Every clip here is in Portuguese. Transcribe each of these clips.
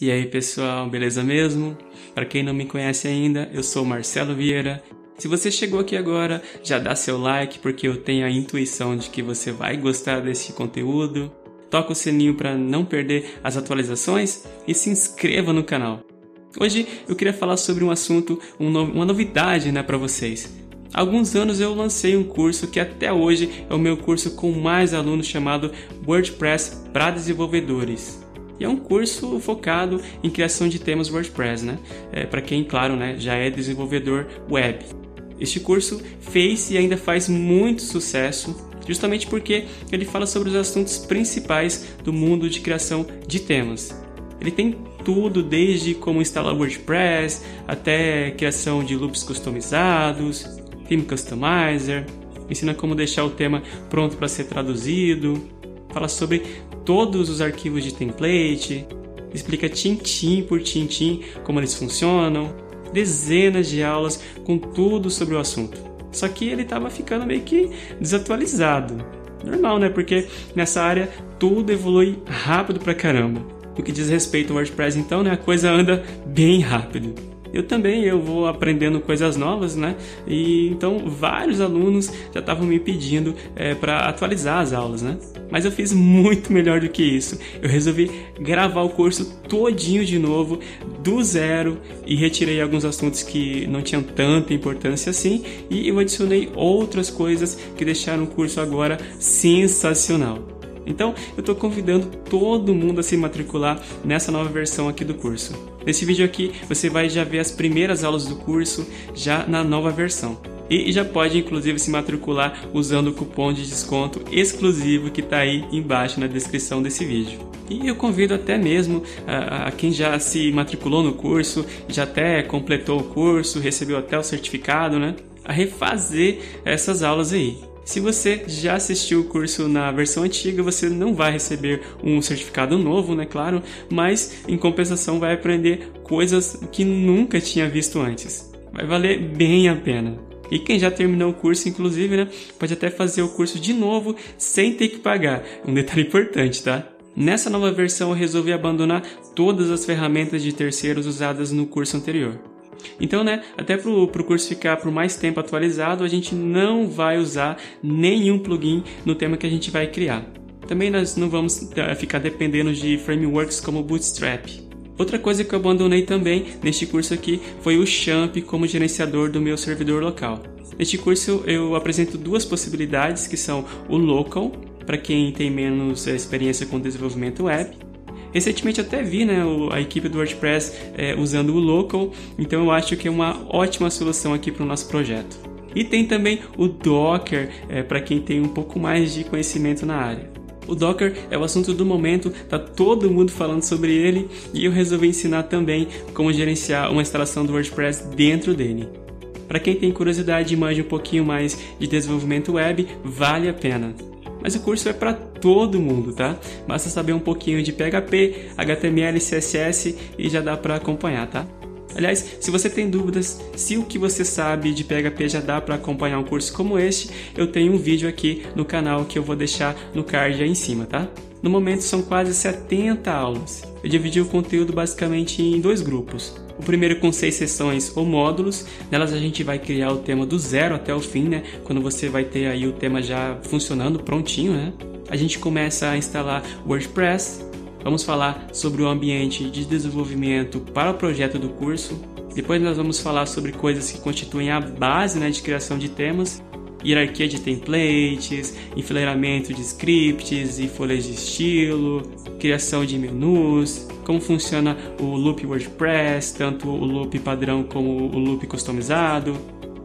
E aí pessoal, beleza mesmo? Para quem não me conhece ainda, eu sou Marcelo Vieira. Se você chegou aqui agora, já dá seu like porque eu tenho a intuição de que você vai gostar desse conteúdo. Toca o sininho para não perder as atualizações e se inscreva no canal. Hoje eu queria falar sobre um assunto, uma novidade né, para vocês. Há alguns anos eu lancei um curso que até hoje é o meu curso com mais alunos chamado WordPress para desenvolvedores. E é um curso focado em criação de temas WordPress, né? É, Para quem, claro, né, já é desenvolvedor web. Este curso fez e ainda faz muito sucesso justamente porque ele fala sobre os assuntos principais do mundo de criação de temas. Ele tem tudo, desde como instalar WordPress até criação de loops customizados, theme customizer, ensina como deixar o tema pronto para ser traduzido, fala sobre todos os arquivos de template, explica tintim por tintim como eles funcionam, dezenas de aulas com tudo sobre o assunto. Só que ele estava ficando meio que desatualizado. Normal, né? Porque nessa área tudo evolui rápido pra caramba. No que diz respeito ao WordPress, então, né, a coisa anda bem rápido. Eu também eu vou aprendendo coisas novas, né? E então vários alunos já estavam me pedindo é, para atualizar as aulas, né? Mas eu fiz muito melhor do que isso. Eu resolvi gravar o curso todinho de novo do zero e retirei alguns assuntos que não tinham tanta importância assim e eu adicionei outras coisas que deixaram o curso agora sensacional. Então, eu estou convidando todo mundo a se matricular nessa nova versão aqui do curso. Nesse vídeo aqui você vai já ver as primeiras aulas do curso já na nova versão. E já pode inclusive se matricular usando o cupom de desconto exclusivo que está aí embaixo na descrição desse vídeo. E eu convido até mesmo a, a, quem já se matriculou no curso, já até completou o curso, recebeu até o certificado, né? A refazer essas aulas aí. Se você já assistiu o curso na versão antiga, você não vai receber um certificado novo, né, claro, mas em compensação vai aprender coisas que nunca tinha visto antes. Vai valer bem a pena. E quem já terminou o curso, inclusive, né, pode até fazer o curso de novo sem ter que pagar. Um detalhe importante, tá? Nessa nova versão, eu resolvi abandonar todas as ferramentas de terceiros usadas no curso anterior. Então, né, até para o curso ficar por mais tempo atualizado, a gente não vai usar nenhum plugin no tema que a gente vai criar. Também nós não vamos eh, ficar dependendo de frameworks como Bootstrap. Outra coisa que eu abandonei também neste curso aqui foi o Champ como gerenciador do meu servidor local. Neste curso eu apresento duas possibilidades que são o local, para quem tem menos eh, experiência com desenvolvimento web, Recentemente até vi né, a equipe do WordPress é, usando o Local, então eu acho que é uma ótima solução aqui para o nosso projeto. E tem também o Docker, é, para quem tem um pouco mais de conhecimento na área. O Docker é o assunto do momento, tá todo mundo falando sobre ele e eu resolvi ensinar também como gerenciar uma instalação do WordPress dentro dele. Para quem tem curiosidade e manja um pouquinho mais de desenvolvimento web, vale a pena mas o curso é para todo mundo, tá? Basta saber um pouquinho de PHP, HTML, CSS e já dá para acompanhar, tá? Aliás, se você tem dúvidas se o que você sabe de PHP já dá para acompanhar um curso como este, eu tenho um vídeo aqui no canal que eu vou deixar no card aí em cima, tá? No momento são quase 70 aulas. Eu dividi o conteúdo basicamente em dois grupos. O primeiro com seis sessões ou módulos, nelas a gente vai criar o tema do zero até o fim, né? Quando você vai ter aí o tema já funcionando prontinho, né? A gente começa a instalar WordPress, vamos falar sobre o ambiente de desenvolvimento para o projeto do curso. Depois nós vamos falar sobre coisas que constituem a base né, de criação de temas hierarquia de templates, enfileiramento de scripts e folhas de estilo, criação de menus, como funciona o loop WordPress, tanto o loop padrão como o loop customizado,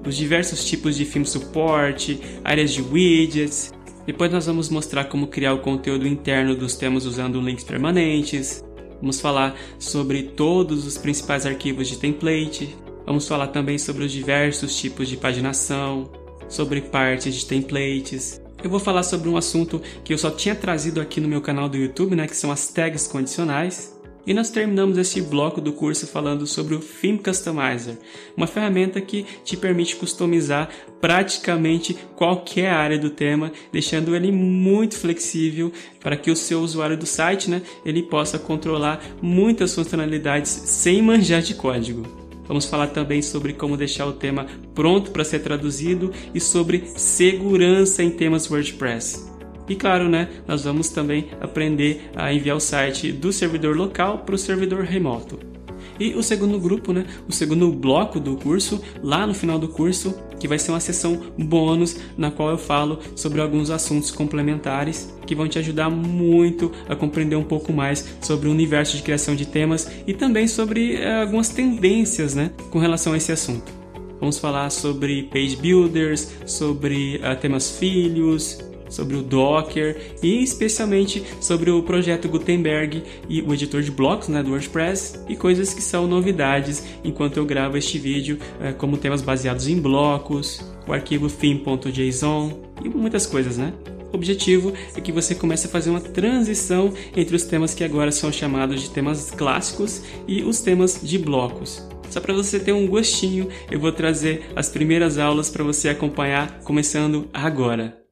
os diversos tipos de theme suporte, áreas de widgets. Depois nós vamos mostrar como criar o conteúdo interno dos temas usando links permanentes. Vamos falar sobre todos os principais arquivos de template. Vamos falar também sobre os diversos tipos de paginação, sobre partes de templates. Eu vou falar sobre um assunto que eu só tinha trazido aqui no meu canal do YouTube, né, que são as tags condicionais. E nós terminamos esse bloco do curso falando sobre o Theme Customizer, uma ferramenta que te permite customizar praticamente qualquer área do tema, deixando ele muito flexível para que o seu usuário do site né, ele possa controlar muitas funcionalidades sem manjar de código. Vamos falar também sobre como deixar o tema pronto para ser traduzido e sobre segurança em temas WordPress. E claro, né, nós vamos também aprender a enviar o site do servidor local para o servidor remoto. E o segundo grupo, né, o segundo bloco do curso, lá no final do curso, que vai ser uma sessão bônus na qual eu falo sobre alguns assuntos complementares que vão te ajudar muito a compreender um pouco mais sobre o universo de criação de temas e também sobre eh, algumas tendências, né, com relação a esse assunto. Vamos falar sobre page builders, sobre uh, temas filhos, sobre o Docker e especialmente sobre o projeto Gutenberg e o editor de blocos né, do WordPress e coisas que são novidades enquanto eu gravo este vídeo, eh, como temas baseados em blocos, o arquivo theme.json e muitas coisas, né? O objetivo é que você comece a fazer uma transição entre os temas que agora são chamados de temas clássicos e os temas de blocos. Só para você ter um gostinho, eu vou trazer as primeiras aulas para você acompanhar começando agora.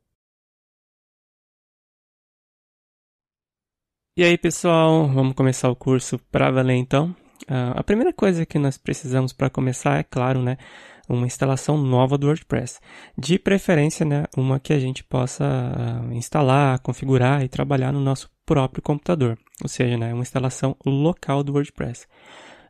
E aí, pessoal, vamos começar o curso para valer então. Uh, a primeira coisa que nós precisamos para começar é, claro, né, uma instalação nova do WordPress. De preferência, né, uma que a gente possa uh, instalar, configurar e trabalhar no nosso próprio computador. Ou seja, né, uma instalação local do WordPress.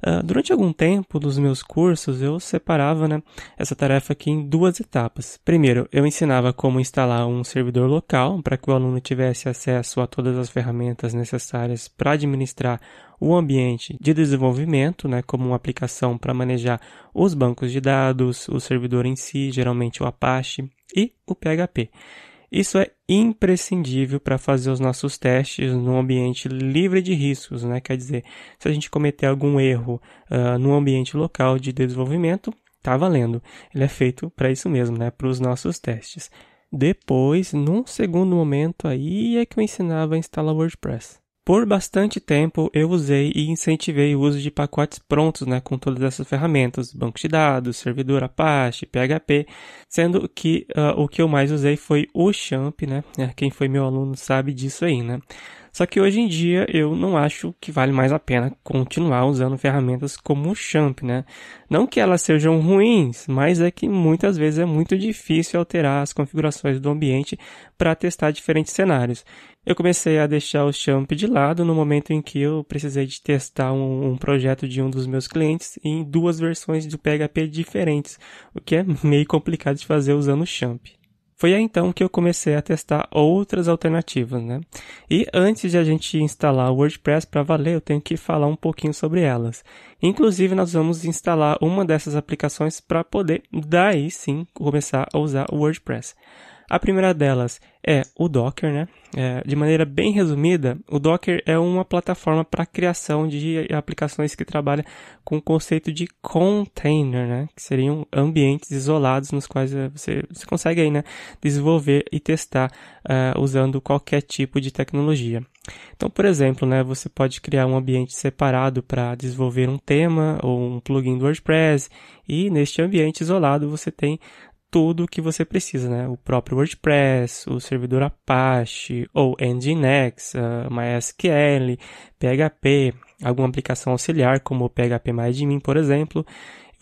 Ah, durante algum tempo dos meus cursos, eu separava né, essa tarefa aqui em duas etapas. Primeiro, eu ensinava como instalar um servidor local para que o aluno tivesse acesso a todas as ferramentas necessárias para administrar o ambiente de desenvolvimento, né, como uma aplicação para manejar os bancos de dados, o servidor em si, geralmente o Apache e o PHP. Isso é imprescindível para fazer os nossos testes num ambiente livre de riscos, né? Quer dizer, se a gente cometer algum erro uh, no ambiente local de desenvolvimento, tá valendo. Ele é feito para isso mesmo, né? Para os nossos testes. Depois, num segundo momento, aí é que eu ensinava a instalar WordPress. Por bastante tempo eu usei e incentivei o uso de pacotes prontos né, com todas essas ferramentas, banco de dados, servidor Apache, PHP, sendo que uh, o que eu mais usei foi o Champ, né? É, quem foi meu aluno sabe disso aí, né? Só que hoje em dia eu não acho que vale mais a pena continuar usando ferramentas como o Champ, né? Não que elas sejam ruins, mas é que muitas vezes é muito difícil alterar as configurações do ambiente para testar diferentes cenários. Eu comecei a deixar o Champ de lado no momento em que eu precisei de testar um, um projeto de um dos meus clientes em duas versões do PHP diferentes, o que é meio complicado de fazer usando o Champ. Foi aí então que eu comecei a testar outras alternativas, né? E antes de a gente instalar o WordPress para valer, eu tenho que falar um pouquinho sobre elas. Inclusive, nós vamos instalar uma dessas aplicações para poder daí sim começar a usar o WordPress. A primeira delas é o Docker, né? É, de maneira bem resumida, o Docker é uma plataforma para criação de aplicações que trabalha com o conceito de container, né? Que seriam ambientes isolados nos quais eh, você, você consegue aí, né? Desenvolver e testar uh, usando qualquer tipo de tecnologia. Então, por exemplo, né, você pode criar um ambiente separado para desenvolver um tema ou um plugin do WordPress, e neste ambiente isolado você tem tudo o que você precisa, né? O próprio WordPress, o servidor Apache ou Nginx, uh, MySQL, PHP, alguma aplicação auxiliar como o PHP MyAdmin, por exemplo.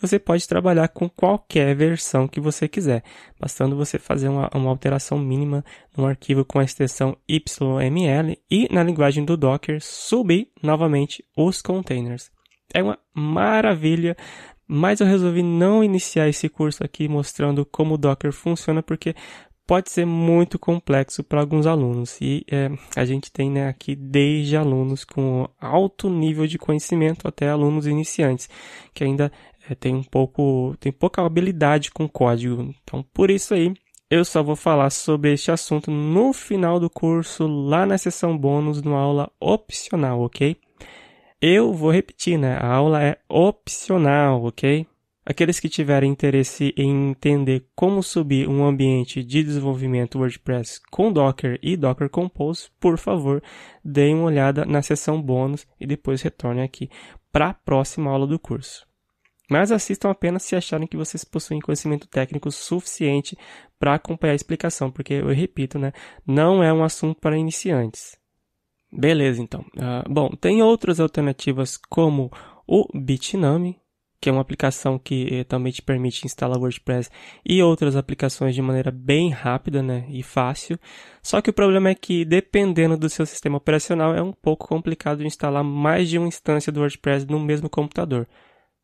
Você pode trabalhar com qualquer versão que você quiser, bastando você fazer uma, uma alteração mínima no arquivo com a extensão YML e, na linguagem do Docker, subir novamente os containers. É uma maravilha mas eu resolvi não iniciar esse curso aqui mostrando como o Docker funciona, porque pode ser muito complexo para alguns alunos. E é, a gente tem né, aqui desde alunos com alto nível de conhecimento até alunos iniciantes, que ainda é, tem um pouco, tem pouca habilidade com código. Então, por isso aí, eu só vou falar sobre este assunto no final do curso, lá na sessão bônus, numa aula opcional, ok? Eu vou repetir, né? A aula é opcional, ok? Aqueles que tiverem interesse em entender como subir um ambiente de desenvolvimento WordPress com Docker e Docker Compose, por favor, deem uma olhada na seção bônus e depois retornem aqui para a próxima aula do curso. Mas assistam apenas se acharem que vocês possuem conhecimento técnico suficiente para acompanhar a explicação, porque eu repito, né, não é um assunto para iniciantes. Beleza, então. Uh, bom, tem outras alternativas como o Bitnami, que é uma aplicação que eh, também te permite instalar WordPress e outras aplicações de maneira bem rápida né, e fácil. Só que o problema é que, dependendo do seu sistema operacional, é um pouco complicado instalar mais de uma instância do WordPress no mesmo computador.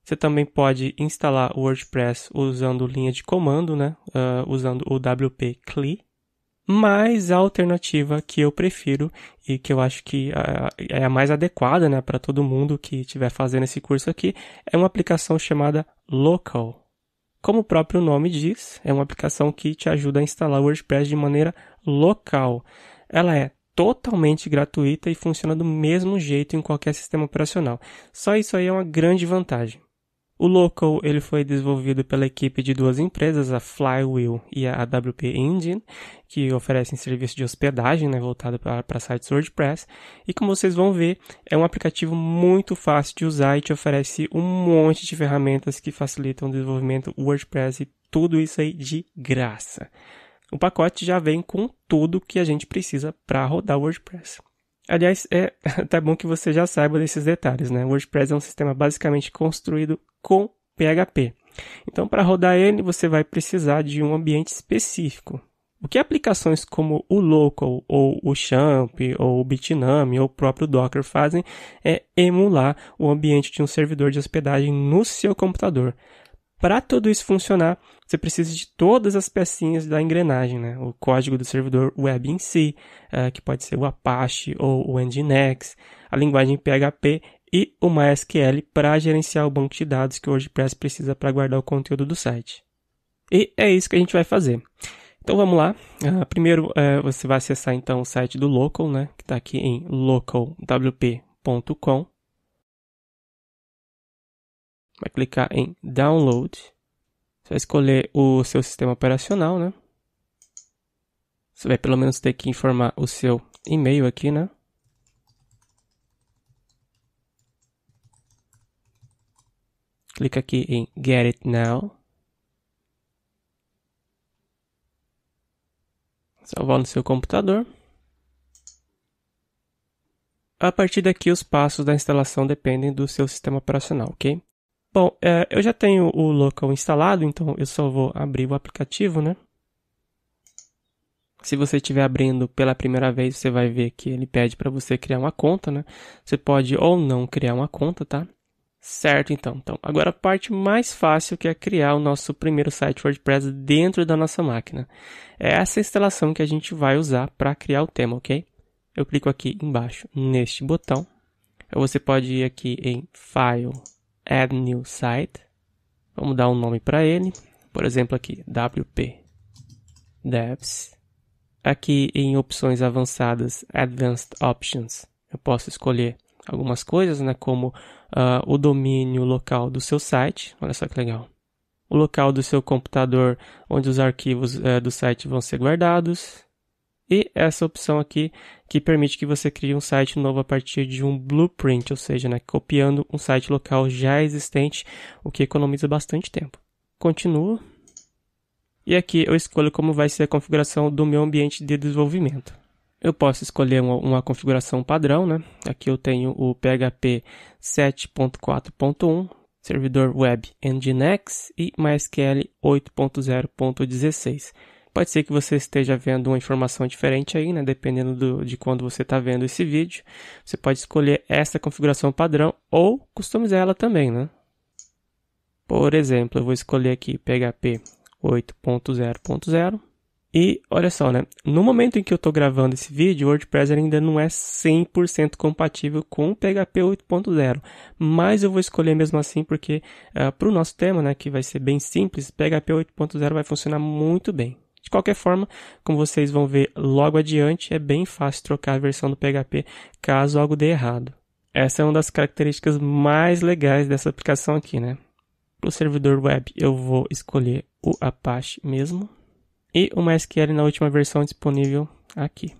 Você também pode instalar o WordPress usando linha de comando, né, uh, usando o wp-cli, mas a alternativa que eu prefiro e que eu acho que ah, é a mais adequada né, para todo mundo que estiver fazendo esse curso aqui é uma aplicação chamada Local. Como o próprio nome diz, é uma aplicação que te ajuda a instalar o WordPress de maneira local. Ela é totalmente gratuita e funciona do mesmo jeito em qualquer sistema operacional. Só isso aí é uma grande vantagem. O Local ele foi desenvolvido pela equipe de duas empresas, a Flywheel e a AWP Engine, que oferecem serviço de hospedagem né, voltado para sites WordPress. E como vocês vão ver, é um aplicativo muito fácil de usar e te oferece um monte de ferramentas que facilitam o desenvolvimento WordPress e tudo isso aí de graça. O pacote já vem com tudo que a gente precisa para rodar WordPress. Aliás, é até tá bom que você já saiba desses detalhes, né? O WordPress é um sistema basicamente construído com PHP. Então, para rodar ele, você vai precisar de um ambiente específico. O que aplicações como o Local, ou o Champ, ou o Bitnami, ou o próprio Docker fazem é emular o ambiente de um servidor de hospedagem no seu computador. Para tudo isso funcionar, você precisa de todas as pecinhas da engrenagem, né? o código do servidor web em si, é, que pode ser o Apache ou o Nginx, a linguagem PHP e o MySQL para gerenciar o banco de dados que o WordPress precisa para guardar o conteúdo do site. E é isso que a gente vai fazer. Então vamos lá. Uh, primeiro uh, você vai acessar então o site do Local, né, que está aqui em localwp.com. Vai clicar em Download. Você vai escolher o seu sistema operacional, né? Você vai pelo menos ter que informar o seu e-mail aqui, né? Clica aqui em Get It Now. Salvar no seu computador. A partir daqui, os passos da instalação dependem do seu sistema operacional, ok? Bom, é, eu já tenho o local instalado, então eu só vou abrir o aplicativo, né? Se você estiver abrindo pela primeira vez, você vai ver que ele pede para você criar uma conta, né? Você pode ou não criar uma conta, tá? Certo, então. então. Agora a parte mais fácil que é criar o nosso primeiro site WordPress dentro da nossa máquina. É essa instalação que a gente vai usar para criar o tema, ok? Eu clico aqui embaixo neste botão. Então, você pode ir aqui em File, Add New Site. Vamos dar um nome para ele. Por exemplo, aqui WP Devs. Aqui em opções avançadas, Advanced Options, eu posso escolher algumas coisas, né, como uh, o domínio local do seu site. Olha só que legal. O local do seu computador onde os arquivos uh, do site vão ser guardados. E essa opção aqui que permite que você crie um site novo a partir de um blueprint, ou seja, né, copiando um site local já existente, o que economiza bastante tempo. Continuo. E aqui eu escolho como vai ser a configuração do meu ambiente de desenvolvimento. Eu posso escolher uma, uma configuração padrão, né? Aqui eu tenho o PHP 7.4.1, servidor web Nginx e MySQL 8.0.16. Pode ser que você esteja vendo uma informação diferente aí, né? Dependendo do, de quando você está vendo esse vídeo. Você pode escolher essa configuração padrão ou customizar ela também, né? Por exemplo, eu vou escolher aqui PHP 8.0.0 e olha só, né? No momento em que eu estou gravando esse vídeo, o WordPress ainda não é 100% compatível com o PHP 8.0, mas eu vou escolher mesmo assim porque uh, ah, para o nosso tema, né, que vai ser bem simples, PHP 8.0 vai funcionar muito bem. De qualquer forma, como vocês vão ver logo adiante, é bem fácil trocar a versão do PHP caso algo dê errado. Essa é uma das características mais legais dessa aplicação aqui, né? Para o servidor web, eu vou escolher o Apache mesmo e o MySQL na última versão disponível aqui.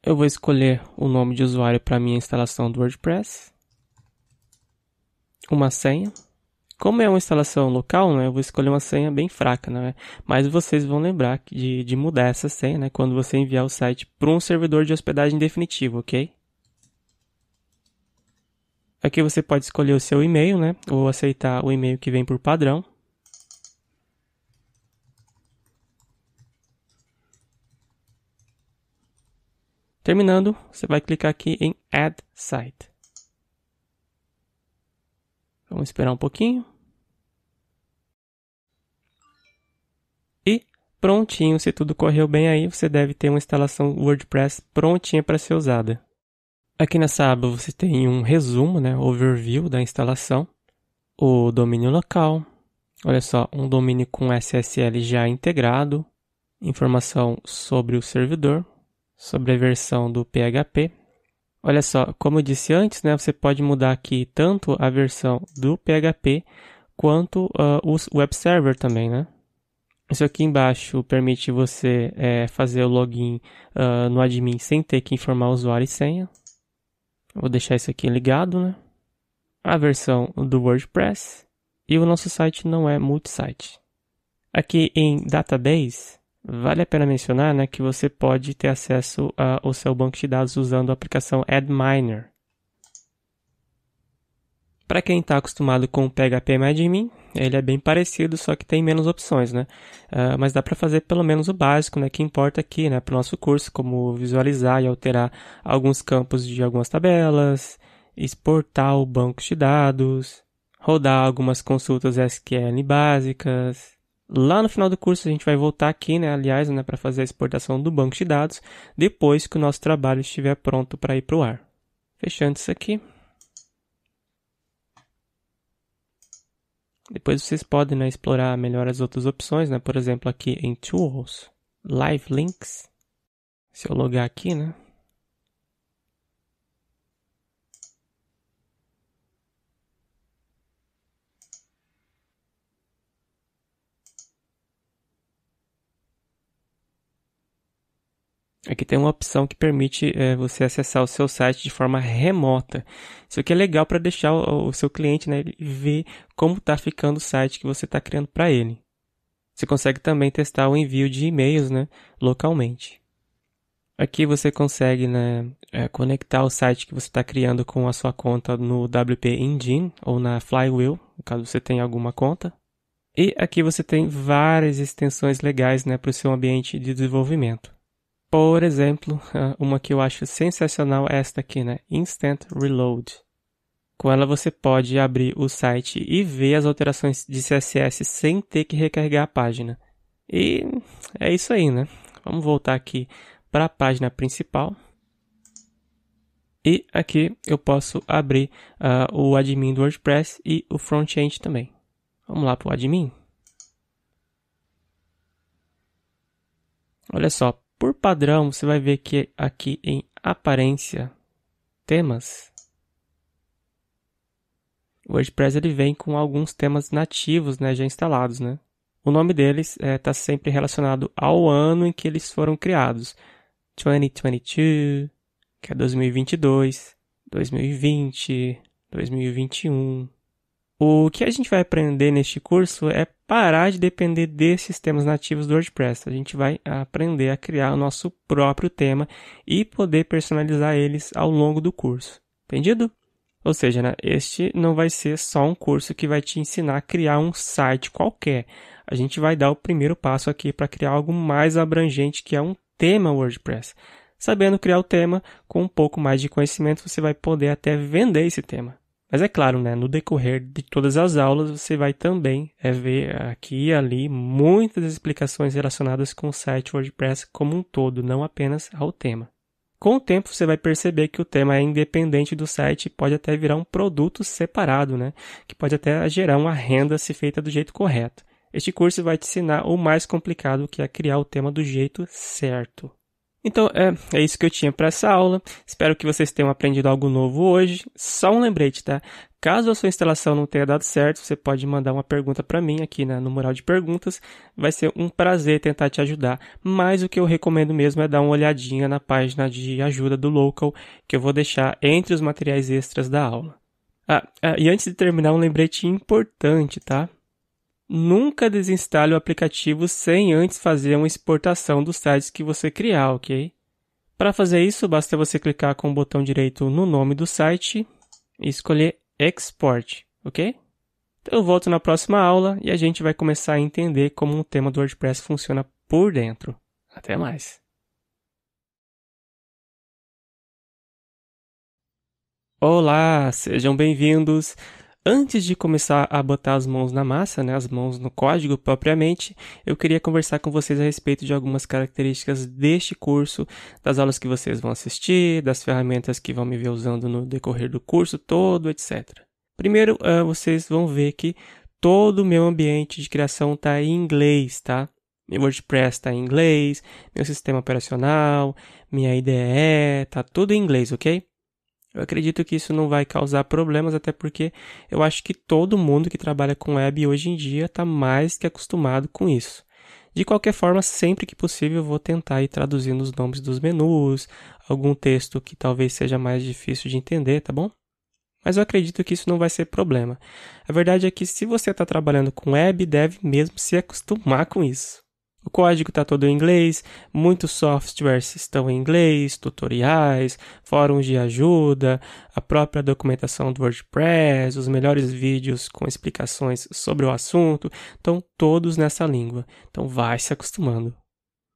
Eu vou escolher o nome de usuário para minha instalação do WordPress, uma senha. Como é uma instalação local, né, eu vou escolher uma senha bem fraca, né? mas vocês vão lembrar de, de mudar essa senha né, quando você enviar o site para um servidor de hospedagem definitivo, ok? Aqui você pode escolher o seu e-mail né, ou aceitar o e-mail que vem por padrão. Terminando, você vai clicar aqui em Add Site. Vamos esperar um pouquinho. E prontinho, se tudo correu bem aí, você deve ter uma instalação WordPress prontinha para ser usada. Aqui nessa aba você tem um resumo, né, overview da instalação, o domínio local, olha só, um domínio com SSL já integrado, informação sobre o servidor, sobre a versão do PHP. Olha só, como eu disse antes, né, você pode mudar aqui tanto a versão do PHP quanto uh, ah, o web server também, né? Isso aqui embaixo permite você é, fazer o login uh, no admin sem ter que informar o usuário e senha. Vou deixar isso aqui ligado, né? A versão do WordPress e o nosso site não é multisite. Aqui em Database, Vale a pena mencionar né, que você pode ter acesso ah, ao seu banco de dados usando a aplicação AdMiner. Para quem está acostumado com o PHP MyAdmin, ele é bem parecido, só que tem menos opções, né? Uh, mas dá para fazer pelo menos o básico, né? Que importa aqui, né? Para o nosso curso, como visualizar e alterar alguns campos de algumas tabelas, exportar o banco de dados, rodar algumas consultas SQL básicas, Lá no final do curso a gente vai voltar aqui, né, aliás, né, para fazer a exportação do banco de dados, depois que o nosso trabalho estiver pronto para ir para o ar. Fechando isso aqui. Depois vocês podem né, explorar melhor as outras opções, né, por exemplo, aqui em Tools, Live Links. Se eu logar aqui, né? Aqui é tem uma opção que permite é, você acessar o seu site de forma remota. Isso aqui é legal para deixar o, o, seu cliente né, ver como está ficando o site que você está criando para ele. Você consegue também testar o envio de e-mails né, localmente. Aqui você consegue né, é, conectar o site que você está criando com a sua conta no WP Engine ou na Flywheel, caso você tenha alguma conta. E aqui você tem várias extensões legais né, para o seu ambiente de desenvolvimento. Por exemplo, ah, uma que eu acho sensacional é esta aqui, né? Instant Reload. Com ela você pode abrir o site e ver as alterações de CSS sem ter que recarregar a página. E é isso aí, né? Vamos voltar aqui para a página principal. E aqui eu posso abrir uh, o admin do WordPress e o front-end também. Vamos lá para o admin. Olha só, por padrão, você vai ver que aqui em aparência, temas, o WordPress ele vem com alguns temas nativos, né, já instalados, né? O nome deles está é, tá sempre relacionado ao ano em que eles foram criados. 2022, que é 2022, 2020, 2021, o que a gente vai aprender neste curso é parar de depender de sistemas nativos do WordPress. A gente vai aprender a criar o nosso próprio tema e poder personalizar eles ao longo do curso. Entendido? Ou seja, né, este não vai ser só um curso que vai te ensinar a criar um site qualquer. A gente vai dar o primeiro passo aqui para criar algo mais abrangente que é um tema WordPress. Sabendo criar o tema, com um pouco mais de conhecimento, você vai poder até vender esse tema. Mas é claro, né, no decorrer de todas as aulas, você vai também é, ver aqui e ali muitas explicações relacionadas com o site WordPress como um todo, não apenas ao tema. Com o tempo, você vai perceber que o tema é independente do site e pode até virar um produto separado, né? que pode até gerar uma renda se feita do jeito correto. Este curso vai te ensinar o mais complicado, que é criar o tema do jeito certo. Então, é, é isso que eu tinha para essa aula. Espero que vocês tenham aprendido algo novo hoje. Só um lembrete, tá? Caso a sua instalação não tenha dado certo, você pode mandar uma pergunta para mim aqui né, no mural de perguntas. Vai ser um prazer tentar te ajudar. Mas o que eu recomendo mesmo é dar uma olhadinha na página de ajuda do Local, que eu vou deixar entre os materiais extras da aula. Ah, ah e antes de terminar, um lembrete importante, tá? Nunca desinstale o aplicativo sem antes fazer uma exportação dos sites que você criar, ok? Para fazer isso, basta você clicar com o botão direito no nome do site e escolher Export, ok? Então eu volto na próxima aula e a gente vai começar a entender como o tema do WordPress funciona por dentro. Até mais! Olá, sejam bem-vindos! Antes de começar a botar as mãos na massa, né, as mãos no código propriamente, eu queria conversar com vocês a respeito de algumas características deste curso, das aulas que vocês vão assistir, das ferramentas que vão me ver usando no decorrer do curso todo, etc. Primeiro, uh, vocês vão ver que todo o meu ambiente de criação está em inglês, tá? Meu WordPress está em inglês, meu sistema operacional, minha IDE, tá tudo em inglês, ok? Eu acredito que isso não vai causar problemas, até porque eu acho que todo mundo que trabalha com web hoje em dia está mais que acostumado com isso. De qualquer forma, sempre que possível, eu vou tentar ir traduzindo os nomes dos menus, algum texto que talvez seja mais difícil de entender, tá bom? Mas eu acredito que isso não vai ser problema. A verdade é que se você está trabalhando com web, deve mesmo se acostumar com isso. O código está todo em inglês, muitos softwares estão em inglês, tutoriais, fóruns de ajuda, a própria documentação do WordPress, os melhores vídeos com explicações sobre o assunto, estão todos nessa língua. Então vai se acostumando.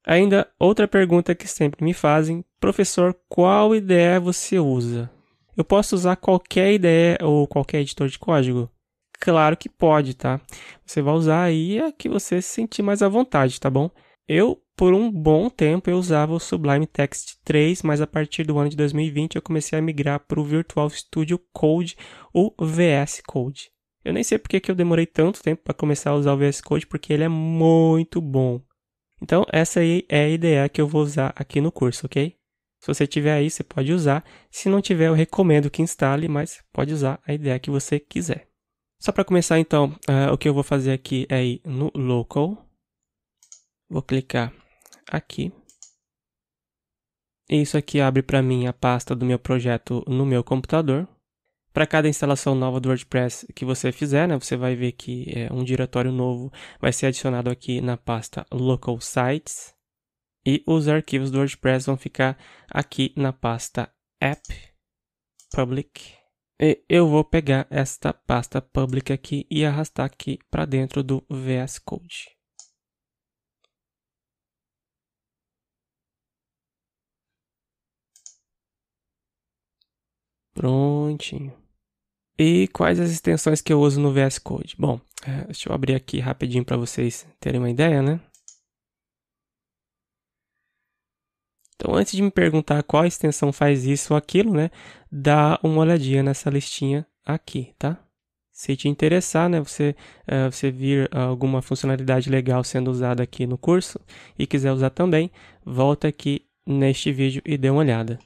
Ainda outra pergunta que sempre me fazem, professor, qual IDE você usa? Eu posso usar qualquer IDE ou qualquer editor de código? Claro que pode, tá? Você vai usar aí a que você se sentir mais à vontade, tá bom? Eu, por um bom tempo, eu usava o Sublime Text 3, mas a partir do ano de 2020 eu comecei a migrar para o Virtual Studio Code, o VS Code. Eu nem sei porque que eu demorei tanto tempo para começar a usar o VS Code, porque ele é muito bom. Então, essa aí é a ideia que eu vou usar aqui no curso, ok? Se você tiver aí, você pode usar. Se não tiver, eu recomendo que instale, mas pode usar a ideia que você quiser. Só para começar então, uh, o que eu vou fazer aqui é ir no local. Vou clicar aqui. E isso aqui abre para mim a pasta do meu projeto no meu computador. Para cada instalação nova do WordPress que você fizer, né, você vai ver que é, um diretório novo vai ser adicionado aqui na pasta Local Sites. E os arquivos do WordPress vão ficar aqui na pasta App Public eu vou pegar esta pasta pública aqui e arrastar aqui para dentro do VS Code. Prontinho. E quais as extensões que eu uso no VS Code? Bom, é, deixa eu abrir aqui rapidinho para vocês terem uma ideia, né? Então, antes de me perguntar qual extensão faz isso ou aquilo, né? dá uma olhadinha nessa listinha aqui, tá? Se te interessar, né, você, uh, você vir eh, alguma funcionalidade legal sendo usada aqui no curso e quiser usar também, volta aqui neste vídeo e dê uma olhada.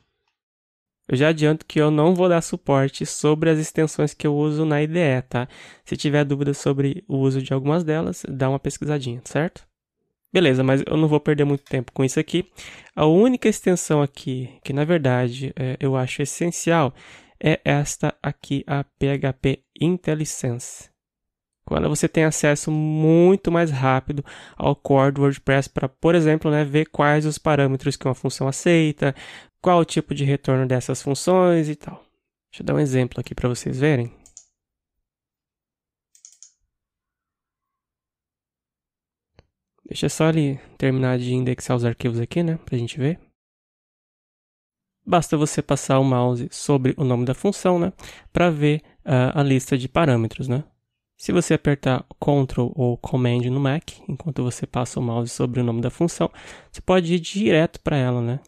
Eu já adianto que eu não vou dar suporte sobre as extensões que eu uso na IDE, tá? Se tiver dúvidas sobre o uso de algumas delas, dá uma pesquisadinha, certo? Beleza, mas eu não vou perder muito tempo com isso aqui. A única extensão aqui, que na verdade é, eu acho essencial, é esta aqui, a PHP IntelliSense. Com ela você tem acesso muito mais rápido ao core do WordPress para, por exemplo, né, ver quais os parâmetros que uma função aceita, qual o tipo de retorno dessas funções e tal. Deixa eu dar um exemplo aqui para vocês verem. Deixa só ele terminar de indexar os arquivos aqui, né, para a gente ver. Basta você passar o mouse sobre o nome da função, né, para ver uh, a lista de parâmetros, né. Se você apertar Ctrl ou Command no Mac, enquanto você passa o mouse sobre o nome da função, você pode ir direto para ela, né.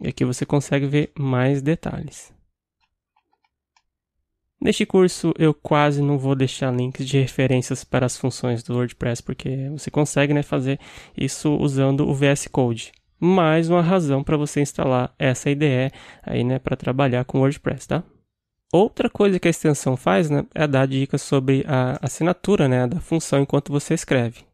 E aqui você consegue ver mais detalhes. Neste curso eu quase não vou deixar links de referências para as funções do WordPress, porque você consegue né, fazer isso usando o VS Code. Mais uma razão para você instalar essa IDE aí, né, para trabalhar com WordPress, tá? Outra coisa que a extensão faz né, é dar dicas sobre a assinatura né, da função enquanto você escreve.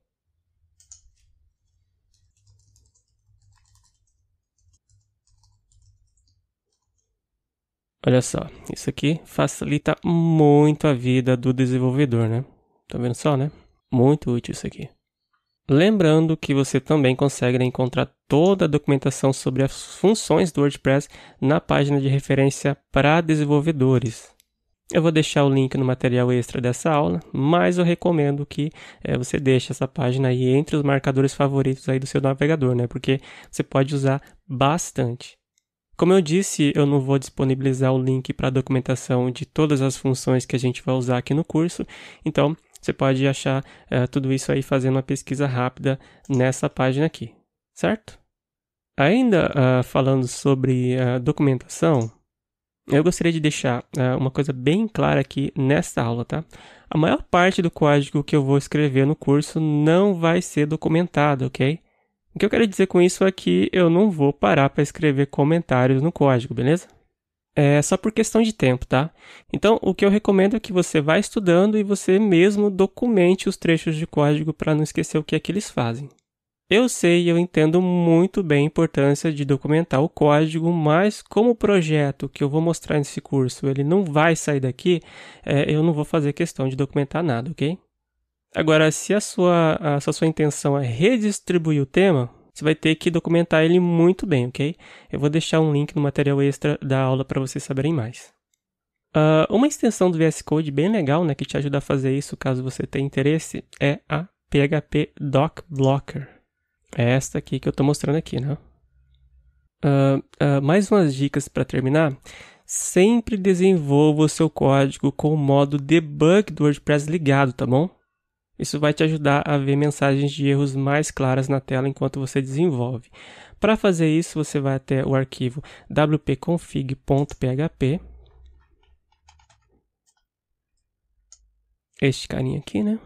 Olha só, isso aqui facilita muito a vida do desenvolvedor, né? Tá vendo só, né? Muito útil isso aqui. Lembrando que você também consegue né, encontrar toda a documentação sobre as funções do WordPress na página de referência para desenvolvedores. Eu vou deixar o link no material extra dessa aula, mas eu recomendo que é, você deixe essa página aí entre os marcadores favoritos aí do seu navegador, né? Porque você pode usar bastante. Como eu disse, eu não vou disponibilizar o link para a documentação de todas as funções que a gente vai usar aqui no curso, então você pode achar uh, tudo isso aí fazendo uma pesquisa rápida nessa página aqui, certo? Ainda uh, falando sobre a uh, documentação, eu gostaria de deixar ah, uma coisa bem clara aqui nesta aula, tá? A maior parte do código que eu vou escrever no curso não vai ser documentado, ok? O que eu quero dizer com isso é que eu não vou parar para escrever comentários no código, beleza? É só por questão de tempo, tá? Então, o que eu recomendo é que você vá estudando e você mesmo documente os trechos de código para não esquecer o que é que eles fazem. Eu sei e eu entendo muito bem a importância de documentar o código, mas como o projeto que eu vou mostrar nesse curso ele não vai sair daqui, é, eu não vou fazer questão de documentar nada, ok? Agora, se a sua, a, se a sua intenção é redistribuir o tema, você vai ter que documentar ele muito bem, ok? Eu vou deixar um link no material extra da aula para vocês saberem mais. Uh, uma extensão do VS Code bem legal, né, que te ajuda a fazer isso caso você tenha interesse, é a PHP Doc Blocker. É esta aqui que eu estou mostrando aqui, né? Uh, uh, mais umas dicas para terminar. Sempre desenvolva o seu código com o modo debug do WordPress ligado, tá bom? Isso vai te ajudar a ver mensagens de erros mais claras na tela enquanto você desenvolve. Para fazer isso, você vai até o arquivo wp-config.php. Este carinha aqui, né?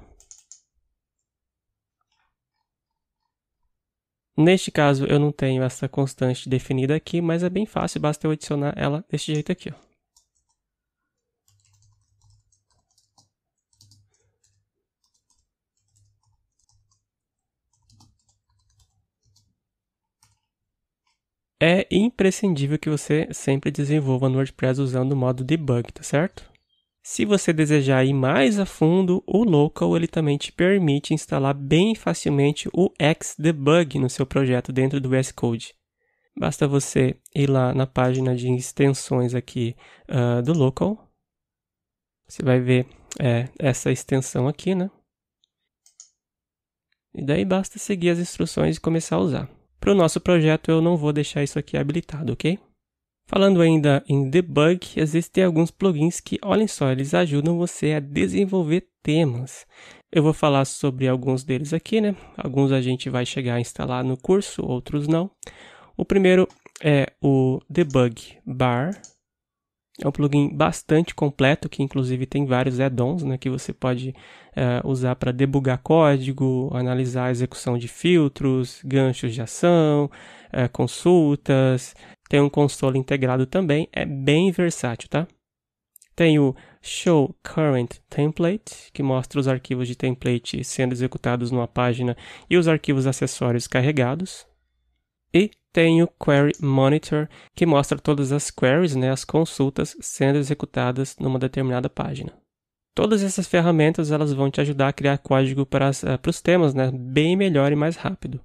Neste caso, eu não tenho essa constante definida aqui, mas é bem fácil, basta eu adicionar ela deste jeito aqui. Ó. é imprescindível que você sempre desenvolva no WordPress usando o modo debug, tá certo? Se você desejar ir mais a fundo, o Local ele também te permite instalar bem facilmente o Xdebug no seu projeto dentro do VS Code. Basta você ir lá na página de extensões aqui uh, do Local. Você vai ver é, essa extensão aqui, né? E daí basta seguir as instruções e começar a usar. Para o nosso projeto, eu não vou deixar isso aqui habilitado, ok? Falando ainda em debug, existem alguns plugins que, olhem só, eles ajudam você a desenvolver temas. Eu vou falar sobre alguns deles aqui, né? Alguns a gente vai chegar a instalar no curso, outros não. O primeiro é o debug bar é um plugin bastante completo, que inclusive tem vários add-ons né, que você pode eh, usar para debugar código, analisar a execução de filtros, ganchos de ação, eh, consultas. Tem um console integrado também, é bem versátil, tá? Tem o Show Current Template, que mostra os arquivos de template sendo executados numa página e os arquivos acessórios carregados. E tem o Query Monitor, que mostra todas as queries, né, as consultas sendo executadas numa determinada página. Todas essas ferramentas elas vão te ajudar a criar código para, eh, para os temas né, bem melhor e mais rápido.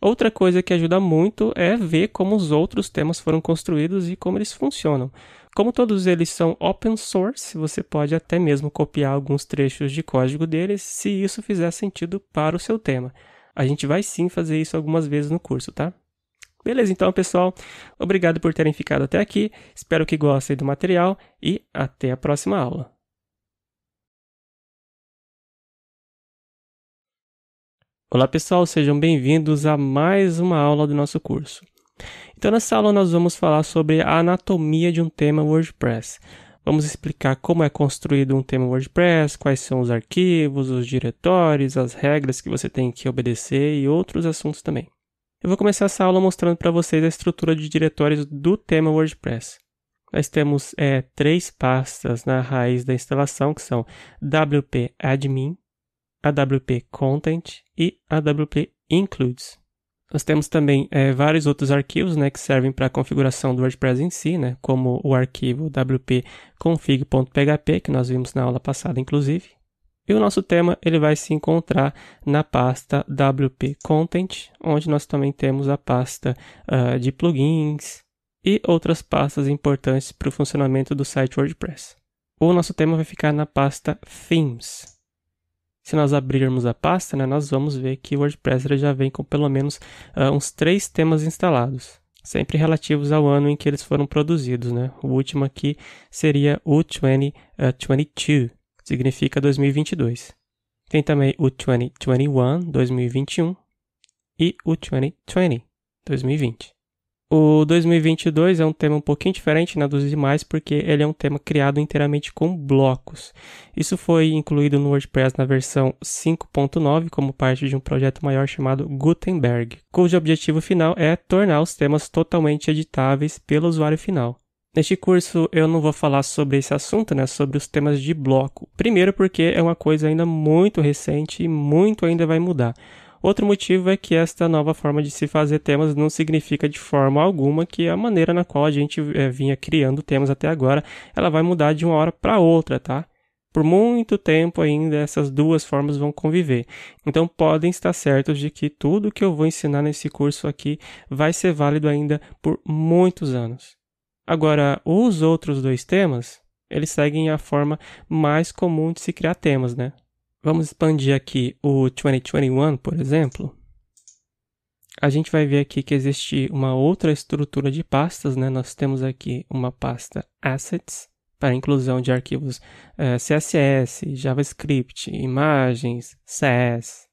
Outra coisa que ajuda muito é ver como os outros temas foram construídos e como eles funcionam. Como todos eles são open source, você pode até mesmo copiar alguns trechos de código deles se isso fizer sentido para o seu tema. A gente vai sim fazer isso algumas vezes no curso, tá? Beleza, então, pessoal. Obrigado por terem ficado até aqui. Espero que gostem do material e até a próxima aula. Olá, pessoal. Sejam bem-vindos a mais uma aula do nosso curso. Então, nessa aula, nós vamos falar sobre a anatomia de um tema WordPress. Vamos explicar como é construído um tema WordPress, quais são os arquivos, os diretórios, as regras que você tem que obedecer e outros assuntos também. Eu vou começar essa aula mostrando para vocês a estrutura de diretórios do tema WordPress. Nós temos é, três pastas na raiz da instalação, que são WP Admin, AWP Content e AWP Includes. Nós temos também é, vários outros arquivos né, que servem para a configuração do WordPress em si, né, como o arquivo wp-config.php, que nós vimos na aula passada, inclusive. E o nosso tema ele vai se encontrar na pasta WP Content, onde nós também temos a pasta uh, de plugins e outras pastas importantes para o funcionamento do site WordPress. O nosso tema vai ficar na pasta Themes. Se nós abrirmos a pasta, né, nós vamos ver que o WordPress já vem com pelo menos uh, uns três temas instalados, sempre relativos ao ano em que eles foram produzidos. Né? O último aqui seria o 2022. Ah, significa 2022. Tem também o 2021, 2021 e o 2020, 2020. O 2022 é um tema um pouquinho diferente né, dos demais, porque ele é um tema criado inteiramente com blocos. Isso foi incluído no WordPress na versão 5.9 como parte de um projeto maior chamado Gutenberg, cujo objetivo final é tornar os temas totalmente editáveis pelo usuário final. Neste curso eu não vou falar sobre esse assunto, né, sobre os temas de bloco. Primeiro porque é uma coisa ainda muito recente e muito ainda vai mudar. Outro motivo é que esta nova forma de se fazer temas não significa de forma alguma que a maneira na qual a gente é, vinha criando temas até agora, ela vai mudar de uma hora para outra, tá? Por muito tempo ainda essas duas formas vão conviver. Então podem estar certos de que tudo que eu vou ensinar nesse curso aqui vai ser válido ainda por muitos anos. Agora, os outros dois temas, eles seguem a forma mais comum de se criar temas, né? Vamos expandir aqui o 2021, por exemplo. A gente vai ver aqui que existe uma outra estrutura de pastas, né? Nós temos aqui uma pasta Assets, para inclusão de arquivos eh, CSS, JavaScript, imagens, CSS,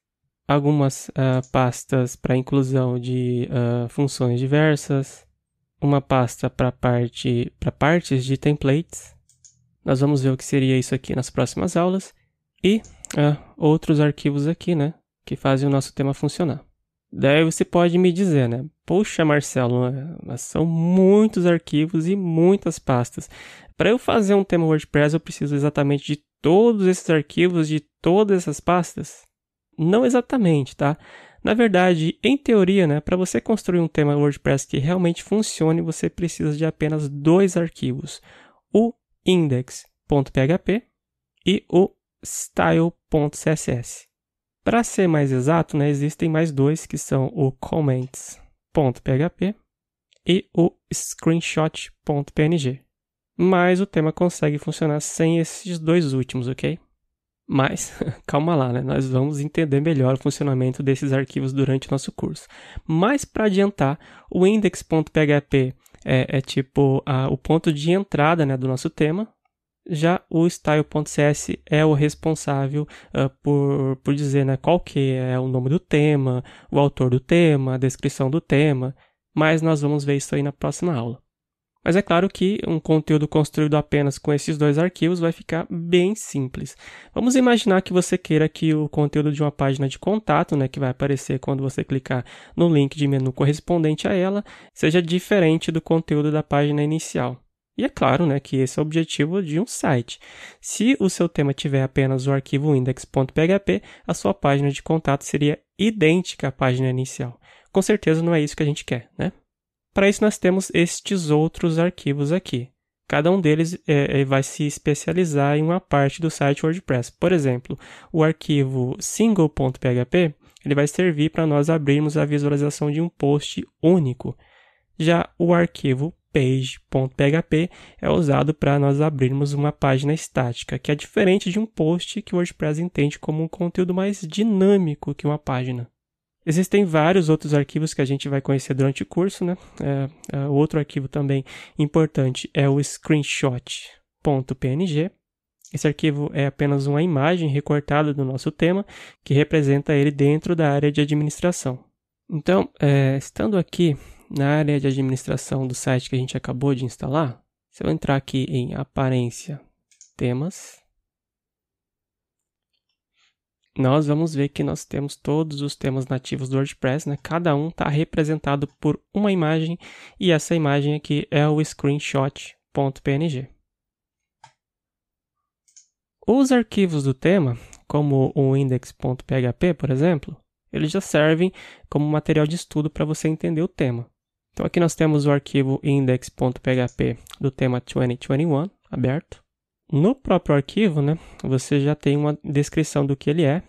algumas uh, pastas para inclusão de uh, funções diversas, uma pasta para parte, partes de templates. Nós vamos ver o que seria isso aqui nas próximas aulas. E ah, outros arquivos aqui, né? Que fazem o nosso tema funcionar. Daí você pode me dizer, né? Poxa, Marcelo, é, são muitos arquivos e muitas pastas. Para eu fazer um tema WordPress, eu preciso exatamente de todos esses arquivos, de todas essas pastas? Não exatamente, tá? Na verdade, em teoria, né, para você construir um tema WordPress que realmente funcione, você precisa de apenas dois arquivos: o index.php e o style.css. Para ser mais exato, né, existem mais dois que são o comments.php e o screenshot.png. Mas o tema consegue funcionar sem esses dois últimos, ok? Mas, calma lá, né? nós vamos entender melhor o funcionamento desses arquivos durante o nosso curso. Mas, para adiantar, o index.php é, é tipo a, o ponto de entrada né, do nosso tema, já o style.cs é o responsável uh, por, por dizer né, qual que é o nome do tema, o autor do tema, a descrição do tema, mas nós vamos ver isso aí na próxima aula. Mas é claro que um conteúdo construído apenas com esses dois arquivos vai ficar bem simples. Vamos imaginar que você queira que o conteúdo de uma página de contato, né, que vai aparecer quando você clicar no link de menu correspondente a ela, seja diferente do conteúdo da página inicial. E é claro né, que esse é o objetivo de um site. Se o seu tema tiver apenas o arquivo index.php, a sua página de contato seria idêntica à página inicial. Com certeza não é isso que a gente quer, né? Para isso, nós temos estes outros arquivos aqui. Cada um deles é, é, vai se especializar em uma parte do site WordPress. Por exemplo, o arquivo single.php ele vai servir para nós abrirmos a visualização de um post único. Já o arquivo page.php é usado para nós abrirmos uma página estática, que é diferente de um post que o WordPress entende como um conteúdo mais dinâmico que uma página. Existem vários outros arquivos que a gente vai conhecer durante o curso, né? É, é, outro arquivo também importante é o screenshot.png. Esse arquivo é apenas uma imagem recortada do nosso tema que representa ele dentro da área de administração. Então, é, estando aqui na área de administração do site que a gente acabou de instalar, se eu entrar aqui em aparência, temas, nós vamos ver que nós temos todos os temas nativos do WordPress, né? Cada um está representado por uma imagem e essa imagem aqui é o screenshot.png. Os arquivos do tema, como o index.php, por exemplo, eles já servem como material de estudo para você entender o tema. Então aqui nós temos o arquivo index.php do tema 2021 aberto. No próprio arquivo, né, você já tem uma descrição do que ele é.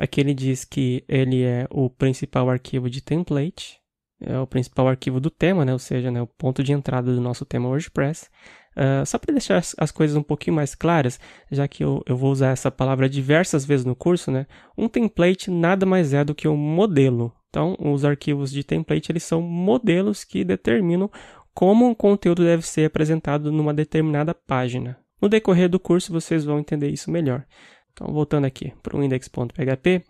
Aqui ele diz que ele é o principal arquivo de template, é o principal arquivo do tema, né, ou seja, né, o ponto de entrada do nosso tema WordPress. Uh, só para deixar as, as, coisas um pouquinho mais claras, já que eu, eu vou usar essa palavra diversas vezes no curso, né, um template nada mais é do que um modelo. Então, os arquivos de template eles são modelos que determinam como um conteúdo deve ser apresentado numa determinada página, no decorrer do curso, vocês vão entender isso melhor. Então, voltando aqui para o index.php,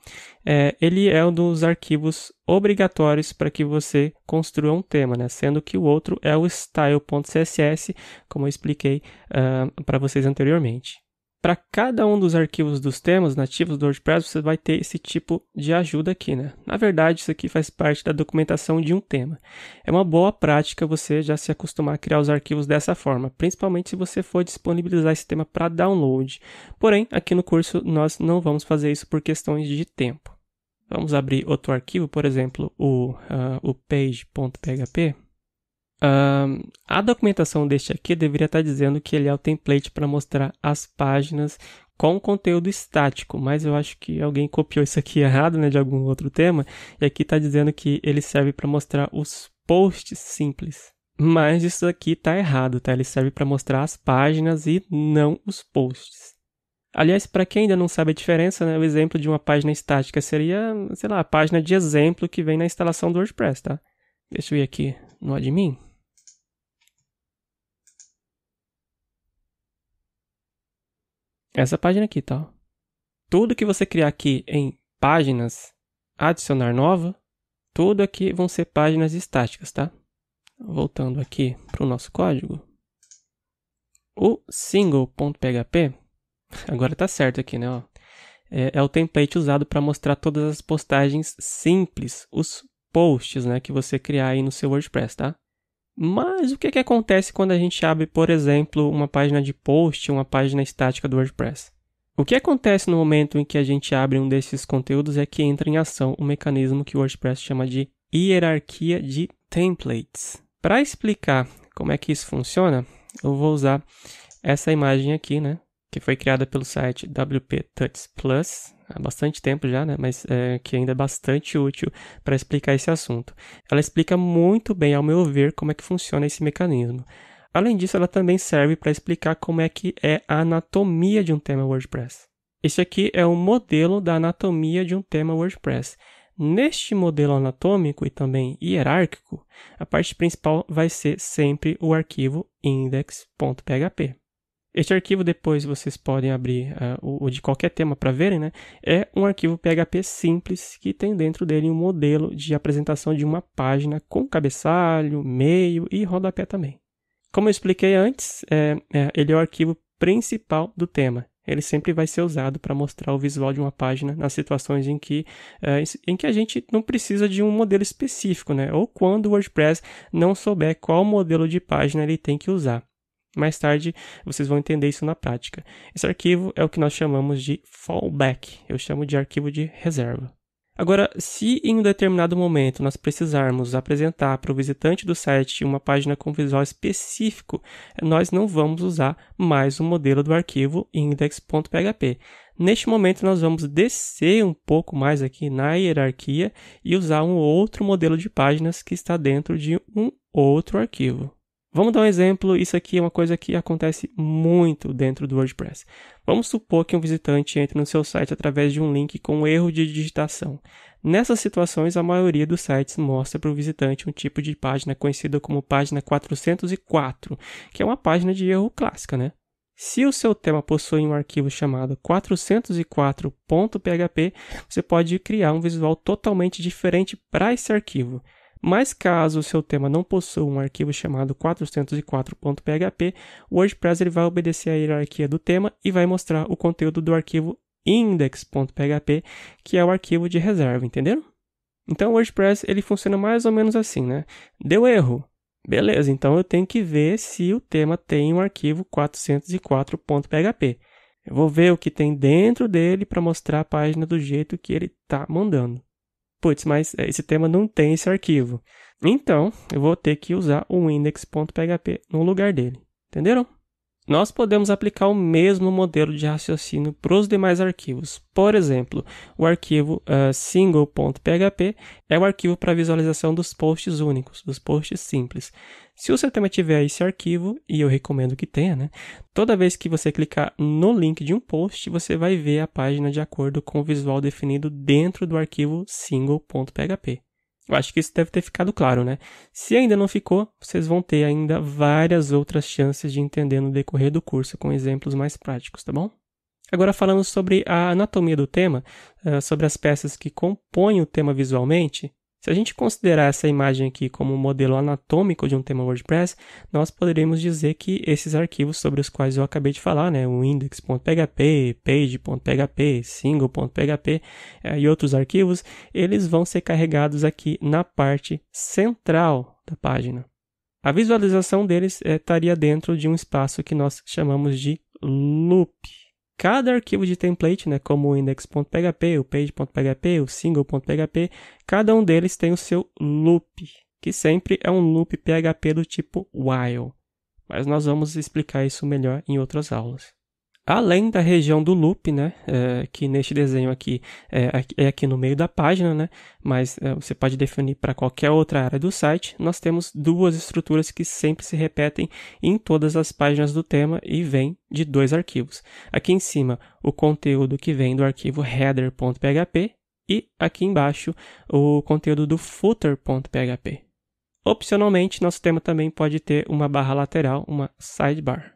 é, ele é um dos arquivos obrigatórios para que você construa um tema, né? sendo que o outro é o style.css, como eu expliquei uh, ah, para vocês anteriormente. Para cada um dos arquivos dos temas nativos do WordPress, você vai ter esse tipo de ajuda aqui, né? Na verdade, isso aqui faz parte da documentação de um tema. É uma boa prática você já se acostumar a criar os arquivos dessa forma, principalmente se você for disponibilizar esse tema para download. Porém, aqui no curso nós não vamos fazer isso por questões de tempo. Vamos abrir outro arquivo, por exemplo, o, uh, o page.php a documentação deste aqui deveria estar tá dizendo que ele é o template para mostrar as páginas com conteúdo estático, mas eu acho que alguém copiou isso aqui errado, né, de algum outro tema, e aqui está dizendo que ele serve para mostrar os posts simples. Mas isso aqui está errado, tá? Ele serve para mostrar as páginas e não os posts. Aliás, para quem ainda não sabe a diferença, né, o exemplo de uma página estática seria, sei lá, a página de exemplo que vem na instalação do WordPress, tá? Deixa eu ir aqui no admin. Essa página aqui, tá? Tudo que você criar aqui em páginas, adicionar nova, tudo aqui vão ser páginas estáticas, tá? Voltando aqui para o nosso código. O single.php, agora tá certo aqui, né? Ó, é, é o template usado para mostrar todas as postagens simples, os posts né, que você criar aí no seu WordPress, tá? Mas o que, é que acontece quando a gente abre, por exemplo, uma página de post, uma página estática do WordPress? O que acontece no momento em que a gente abre um desses conteúdos é que entra em ação o um mecanismo que o WordPress chama de hierarquia de templates. Para explicar como é que isso funciona, eu vou usar essa imagem aqui, né? que foi criada pelo site WP Tuts Plus há bastante tempo já, né? Mas é, que ainda é bastante útil para explicar esse assunto. Ela explica muito bem, ao meu ver, como é que funciona esse mecanismo. Além disso, ela também serve para explicar como é que é a anatomia de um tema WordPress. Esse aqui é um modelo da anatomia de um tema WordPress. Neste modelo anatômico e também hierárquico, a parte principal vai ser sempre o arquivo index.php. Este arquivo depois vocês podem abrir uh, o, o, de qualquer tema para verem, né? É um arquivo PHP simples que tem dentro dele um modelo de apresentação de uma página com cabeçalho, meio e rodapé também. Como eu expliquei antes, é, é, ele é o arquivo principal do tema. Ele sempre vai ser usado para mostrar o visual de uma página nas situações em que, é, em que a gente não precisa de um modelo específico, né? Ou quando o WordPress não souber qual modelo de página ele tem que usar. Mais tarde vocês vão entender isso na prática. Esse arquivo é o que nós chamamos de fallback, eu chamo de arquivo de reserva. Agora, se em um determinado momento nós precisarmos apresentar para o visitante do site uma página com visual específico, nós não vamos usar mais o modelo do arquivo index.php. Neste momento, nós vamos descer um pouco mais aqui na hierarquia e usar um outro modelo de páginas que está dentro de um outro arquivo. Vamos dar um exemplo, isso aqui é uma coisa que acontece muito dentro do WordPress. Vamos supor que um visitante entre no seu site através de um link com erro de digitação. Nessas situações, a maioria dos sites mostra para o visitante um tipo de página conhecida como página 404, que é uma página de erro clássica, né? Se o seu tema possui um arquivo chamado 404.php, você pode criar um visual totalmente diferente para esse arquivo. Mas caso o seu tema não possua um arquivo chamado 404.php, o WordPress ele vai obedecer à hierarquia do tema e vai mostrar o conteúdo do arquivo index.php, que é o arquivo de reserva, entenderam? Então o WordPress ele funciona mais ou menos assim, né? Deu erro. Beleza, então eu tenho que ver se o tema tem um arquivo 404.php. Eu vou ver o que tem dentro dele para mostrar a página do jeito que ele está mandando putz, mas é, esse tema não tem esse arquivo. Então, eu vou ter que usar o index.php no lugar dele. Entenderam? Nós podemos aplicar o mesmo modelo de raciocínio para os demais arquivos. Por exemplo, o arquivo uh, é, single.php é o arquivo para visualização dos posts únicos, dos posts simples. Se seu tema tiver esse arquivo, e eu recomendo que tenha, né? Toda vez que você clicar no link de um post, você vai ver a página de acordo com o visual definido dentro do arquivo single.php. Eu acho que isso deve ter ficado claro, né? Se ainda não ficou, vocês vão ter ainda várias outras chances de entender no decorrer do curso com exemplos mais práticos, tá bom? Agora falando sobre a anatomia do tema, eh, sobre as peças que compõem o tema visualmente, se a gente considerar essa imagem aqui como um modelo anatômico de um tema WordPress, nós poderíamos dizer que esses arquivos sobre os quais eu acabei de falar, né, o index.php, page.php, single.php eh, e outros arquivos, eles vão ser carregados aqui na parte central da página. A visualização deles eh, estaria dentro de um espaço que nós chamamos de loop cada arquivo de template, né, como o index.php, o page.php, o single.php, cada um deles tem o seu loop, que sempre é um loop PHP do tipo while. Mas nós vamos explicar isso melhor em outras aulas além da região do loop, né, é, que neste desenho aqui é, é, aqui no meio da página, né, mas é, você pode definir para qualquer outra área do site, nós temos duas estruturas que sempre se repetem em todas as páginas do tema e vêm de dois arquivos. Aqui em cima, o conteúdo que vem do arquivo header.php e aqui embaixo o conteúdo do footer.php. Opcionalmente, nosso tema também pode ter uma barra lateral, uma sidebar.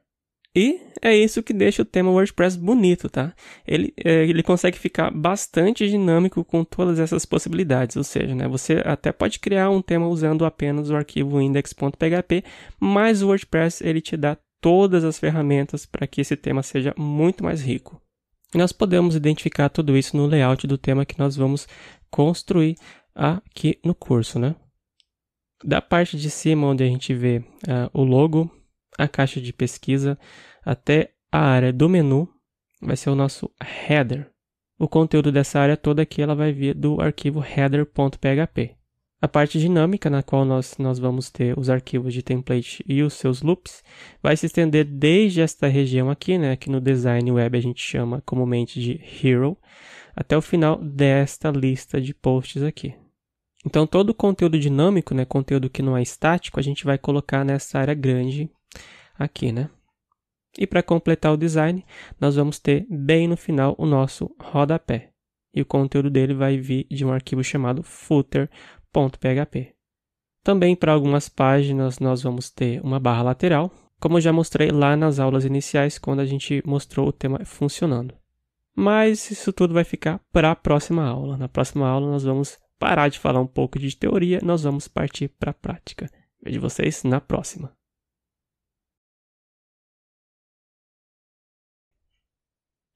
E é isso que deixa o tema WordPress bonito, tá? Ele, é, ele consegue ficar bastante dinâmico com todas essas possibilidades, ou seja, né, você até pode criar um tema usando apenas o arquivo index.php, mas o WordPress ele te dá todas as ferramentas para que esse tema seja muito mais rico. E nós podemos identificar tudo isso no layout do tema que nós vamos construir aqui no curso, né? Da parte de cima, onde a gente vê uh, o logo, a caixa de pesquisa até a área do menu, vai ser o nosso header. O conteúdo dessa área toda aqui ela vai vir do arquivo header.php. A parte dinâmica, na qual nós, nós vamos ter os arquivos de template e os seus loops, vai se estender desde esta região aqui, né, que no design web a gente chama comumente de hero, até o final desta lista de posts aqui. Então, todo o conteúdo dinâmico, né, conteúdo que não é estático, a gente vai colocar nessa área grande aqui, né? E para completar o design, nós vamos ter bem no final o nosso rodapé. E o conteúdo dele vai vir de um arquivo chamado footer.php. Também para algumas páginas nós vamos ter uma barra lateral, como eu já mostrei lá nas aulas iniciais quando a gente mostrou o tema funcionando. Mas isso tudo vai ficar para a próxima aula. Na próxima aula nós vamos parar de falar um pouco de teoria, nós vamos partir para a prática. Vejo vocês na próxima.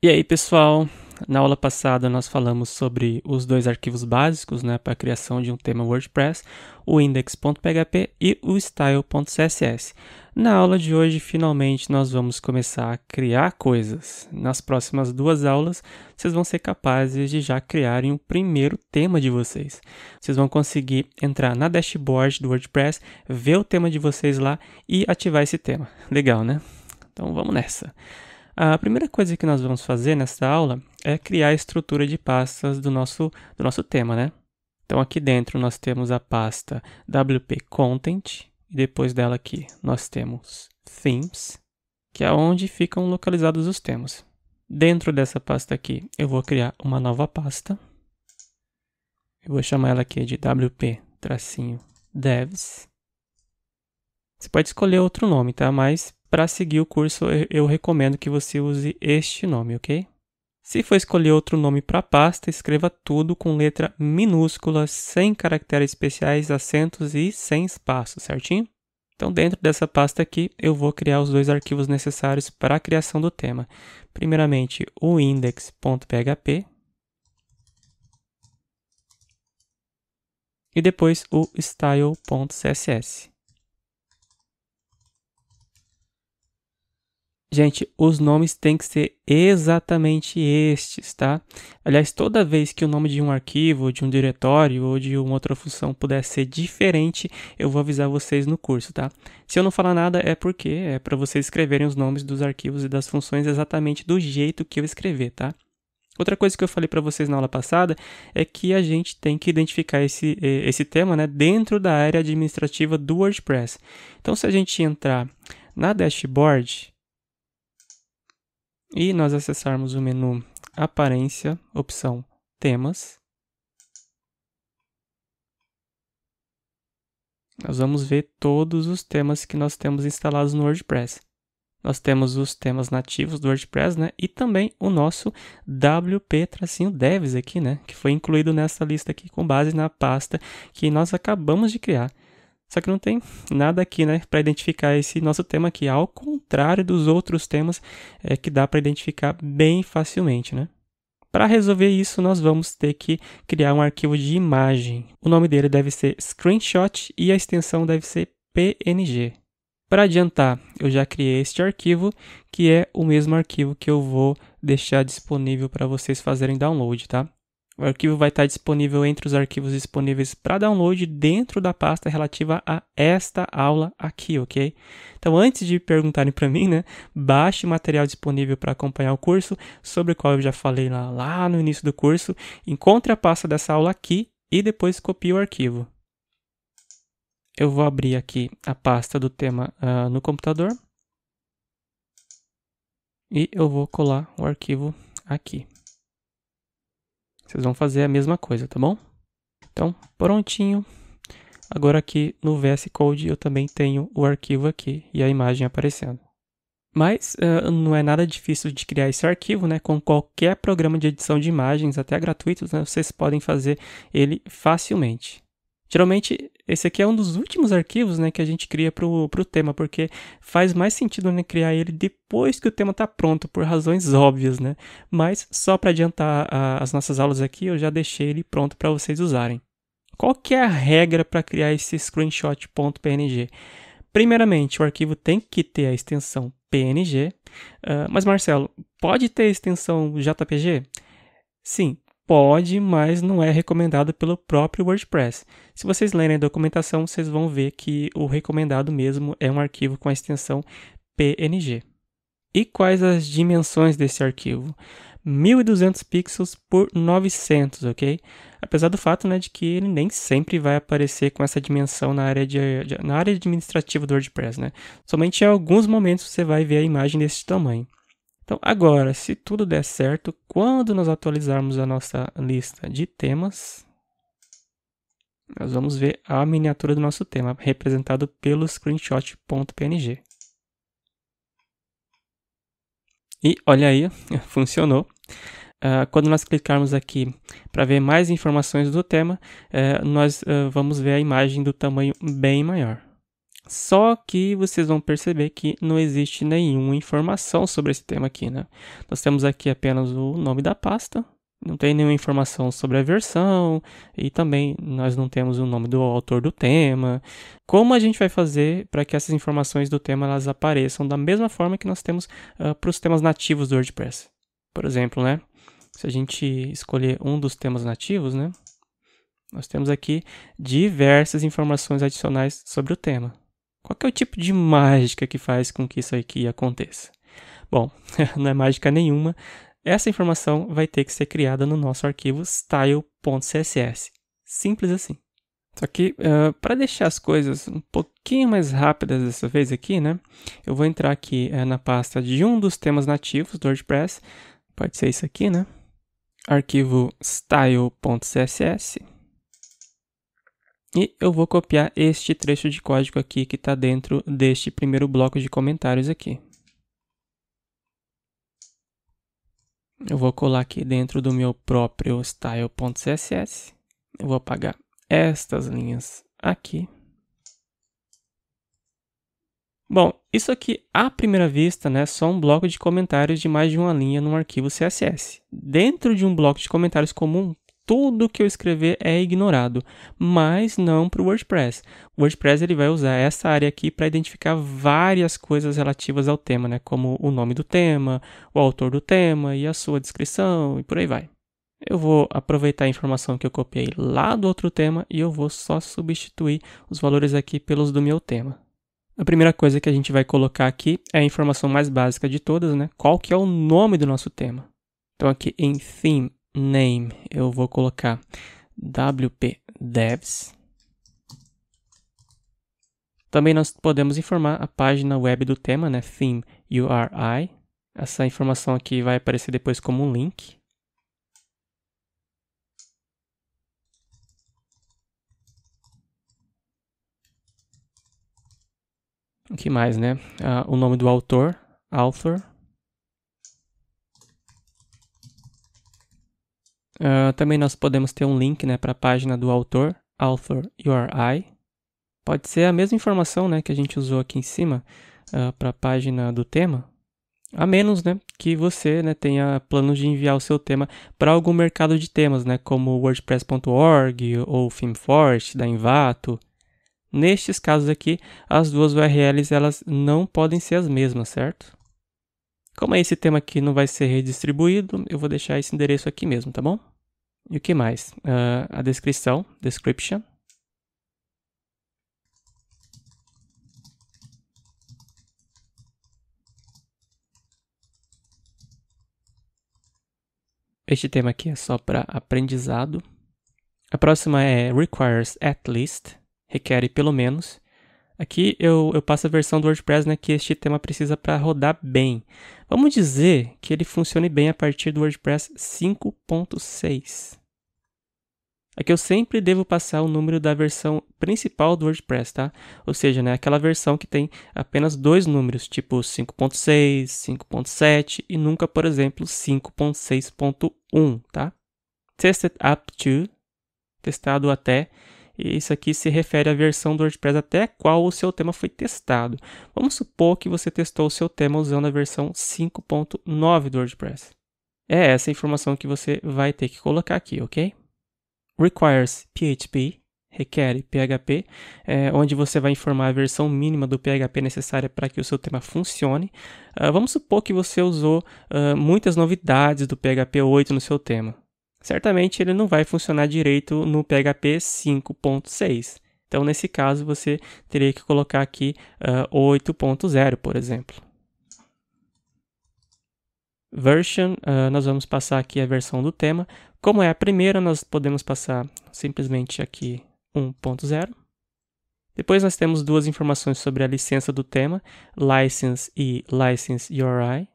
E aí, pessoal? Na aula passada nós falamos sobre os dois arquivos básicos né, para a criação de um tema WordPress, o index.php e o style.css. Na aula de hoje, finalmente, nós vamos começar a criar coisas. Nas próximas duas aulas, vocês vão ser capazes de já criarem o primeiro tema de vocês. Vocês vão conseguir entrar na dashboard do WordPress, ver o tema de vocês lá e ativar esse tema. Legal, né? Então vamos nessa! A primeira coisa que nós vamos fazer nesta aula é criar a estrutura de pastas do nosso, do nosso tema, né? Então, aqui dentro nós temos a pasta WP Content, e depois dela aqui nós temos Themes, que é onde ficam localizados os temas. Dentro dessa pasta aqui, eu vou criar uma nova pasta. Eu vou chamar ela aqui de WP-Devs. Você pode escolher outro nome, tá? Mas para seguir o curso, eu recomendo que você use este nome, ok? Se for escolher outro nome para a pasta, escreva tudo com letra minúscula, sem caracteres especiais, acentos e sem espaço, certinho? Então, dentro dessa pasta aqui, eu vou criar os dois arquivos necessários para a criação do tema. Primeiramente, o index.php e depois o style.css. Gente, os nomes têm que ser exatamente estes, tá? Aliás, toda vez que o nome de um arquivo, de um diretório ou de uma outra função puder ser diferente, eu vou avisar vocês no curso, tá? Se eu não falar nada é porque é para vocês escreverem os nomes dos arquivos e das funções exatamente do jeito que eu escrever, tá? Outra coisa que eu falei para vocês na aula passada é que a gente tem que identificar esse, eh, esse tema né, dentro da área administrativa do WordPress. Então, se a gente entrar na dashboard, e nós acessarmos o menu Aparência, opção Temas, nós vamos ver todos os temas que nós temos instalados no WordPress. Nós temos os temas nativos do WordPress, né? E também o nosso WP-devs aqui, né? Que foi incluído nessa lista aqui com base na pasta que nós acabamos de criar. Só que não tem nada aqui, né, para identificar esse nosso tema aqui, ao contrário dos outros temas é, que dá para identificar bem facilmente, né? Para resolver isso, nós vamos ter que criar um arquivo de imagem. O nome dele deve ser screenshot e a extensão deve ser PNG. Para adiantar, eu já criei este arquivo, que é o mesmo arquivo que eu vou deixar disponível para vocês fazerem download, tá? O arquivo vai estar disponível entre os arquivos disponíveis para download dentro da pasta relativa a esta aula aqui, ok? Então, antes de perguntarem para mim, né, baixe o material disponível para acompanhar o curso, sobre o qual eu já falei lá, lá no início do curso. Encontre a pasta dessa aula aqui e depois copie o arquivo. Eu vou abrir aqui a pasta do tema uh, no computador e eu vou colar o arquivo aqui. Vocês vão fazer a mesma coisa, tá bom? Então, prontinho. Agora aqui no VS Code eu também tenho o arquivo aqui e a imagem aparecendo. Mas uh, não é nada difícil de criar esse arquivo, né? Com qualquer programa de edição de imagens, até gratuitos, né? vocês podem fazer ele facilmente. Geralmente, esse aqui é um dos últimos arquivos né, que a gente cria para o tema, porque faz mais sentido né, criar ele depois que o tema está pronto, por razões óbvias. Né? Mas, só para adiantar a, as nossas aulas aqui, eu já deixei ele pronto para vocês usarem. Qual que é a regra para criar esse screenshot.png? Primeiramente, o arquivo tem que ter a extensão PNG. Uh, ah, mas, Marcelo, pode ter extensão JPG? Sim, Pode, mas não é recomendado pelo próprio WordPress. Se vocês lerem a documentação, vocês vão ver que o recomendado mesmo é um arquivo com a extensão PNG. E quais as dimensões desse arquivo? 1200 pixels por 900, ok? Apesar do fato né, de que ele nem sempre vai aparecer com essa dimensão na área, de, de, na área administrativa do WordPress, né? Somente em alguns momentos você vai ver a imagem desse tamanho. Então, agora, se tudo der certo, quando nós atualizarmos a nossa lista de temas, nós vamos ver a miniatura do nosso tema, representado pelo screenshot.png. E olha aí, funcionou. Uh, quando nós clicarmos aqui para ver mais informações do tema, uh, nós uh, vamos ver a imagem do tamanho bem maior. Só que vocês vão perceber que não existe nenhuma informação sobre esse tema aqui, né? Nós temos aqui apenas o nome da pasta, não tem nenhuma informação sobre a versão e também nós não temos o nome do autor do tema. Como a gente vai fazer para que essas informações do tema elas apareçam da mesma forma que nós temos uh, ah, para os temas nativos do WordPress? Por exemplo, né? Se a gente escolher um dos temas nativos, né? Nós temos aqui diversas informações adicionais sobre o tema. Qual é o tipo de mágica que faz com que isso aqui aconteça? Bom, não é mágica nenhuma. Essa informação vai ter que ser criada no nosso arquivo style.css. Simples assim. Só que, uh, eh, para deixar as coisas um pouquinho mais rápidas dessa vez aqui, né? Eu vou entrar aqui eh, na pasta de um dos temas nativos do WordPress. Pode ser isso aqui, né? Arquivo style.css e eu vou copiar este trecho de código aqui que está dentro deste primeiro bloco de comentários aqui. Eu vou colar aqui dentro do meu próprio style.css. Eu vou apagar estas linhas aqui. Bom, isso aqui à primeira vista né, é só um bloco de comentários de mais de uma linha num arquivo CSS. Dentro de um bloco de comentários comum tudo que eu escrever é ignorado, mas não para o WordPress. O WordPress ele vai usar essa área aqui para identificar várias coisas relativas ao tema, né? como o nome do tema, o autor do tema e a sua descrição e por aí vai. Eu vou aproveitar a informação que eu copiei lá do outro tema e eu vou só substituir os valores aqui pelos do meu tema. A primeira coisa que a gente vai colocar aqui é a informação mais básica de todas, né? Qual que é o nome do nosso tema? Então aqui em theme name, eu vou colocar wp-devs. Também nós podemos informar a página web do tema, né? Theme URI. Essa informação aqui vai aparecer depois como um link. O que mais, né? Ah, o nome do autor, author. Uh, também nós podemos ter um link né, para a página do autor, Author URI. Pode ser a mesma informação né, que a gente usou aqui em cima uh, ah, para a página do tema, a menos né, que você né, tenha planos de enviar o seu tema para algum mercado de temas, né, como WordPress.org ou ThemeForest, da invato. Nestes casos aqui, as duas URLs elas não podem ser as mesmas, certo? Como é esse tema aqui não vai ser redistribuído, eu vou deixar esse endereço aqui mesmo, tá bom? E o que mais? Uh, a descrição, description. Este tema aqui é só para aprendizado. A próxima é requires at least, requer pelo menos. Aqui eu, eu passo a versão do WordPress né, que este tema precisa para rodar bem. Vamos dizer que ele funcione bem a partir do WordPress 5.6. Aqui eu sempre devo passar o número da versão principal do WordPress, tá? Ou seja, né, aquela versão que tem apenas dois números, tipo 5.6, 5.7 e nunca, por exemplo, 5.6.1, tá? Tested up to, testado até isso aqui se refere à versão do WordPress até qual o seu tema foi testado. Vamos supor que você testou o seu tema usando a versão 5.9 do WordPress. É essa informação que você vai ter que colocar aqui, ok? Requires PHP, requer PHP, é, onde você vai informar a versão mínima do PHP necessária para que o seu tema funcione. Uh, vamos supor que você usou uh, muitas novidades do PHP 8 no seu tema certamente ele não vai funcionar direito no PHP 5.6. Então, nesse caso, você teria que colocar aqui uh, ah, 8.0, por exemplo. Version, uh, nós vamos passar aqui a versão do tema. Como é a primeira, nós podemos passar simplesmente aqui 1.0. Depois nós temos duas informações sobre a licença do tema, license e license URI.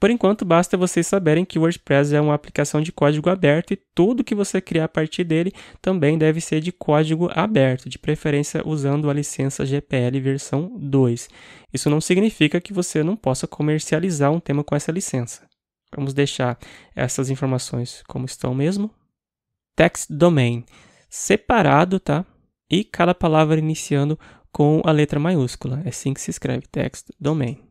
Por enquanto, basta vocês saberem que o WordPress é uma aplicação de código aberto e tudo que você criar a partir dele também deve ser de código aberto, de preferência usando a licença GPL versão 2. Isso não significa que você não possa comercializar um tema com essa licença. Vamos deixar essas informações como estão mesmo. Text domain separado, tá? E cada palavra iniciando com a letra maiúscula. É assim que se escreve text domain.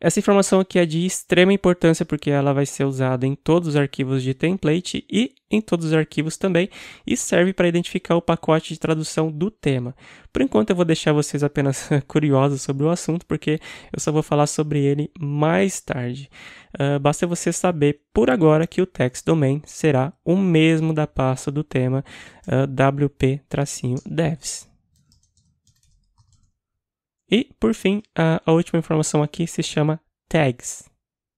Essa informação aqui é de extrema importância porque ela vai ser usada em todos os arquivos de template e em todos os arquivos também e serve para identificar o pacote de tradução do tema. Por enquanto eu vou deixar vocês apenas curiosos sobre o assunto porque eu só vou falar sobre ele mais tarde. Uh, basta você saber por agora que o text domain será o mesmo da pasta do tema uh, ah, wp-devs. E, por fim, a, a última informação aqui se chama tags.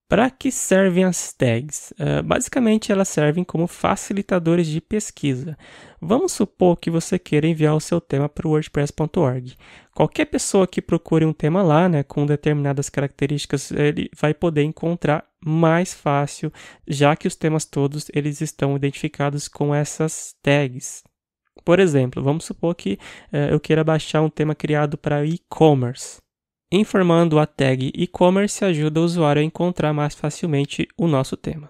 Para que servem as tags? Uh, basicamente, elas servem como facilitadores de pesquisa. Vamos supor que você queira enviar o seu tema para o WordPress.org. Qualquer pessoa que procure um tema lá, né, com determinadas características, ele vai poder encontrar mais fácil, já que os temas todos eles estão identificados com essas tags. Por exemplo, vamos supor que eh, eu queira baixar um tema criado para e-commerce. Informando a tag e-commerce ajuda o usuário a encontrar mais facilmente o nosso tema.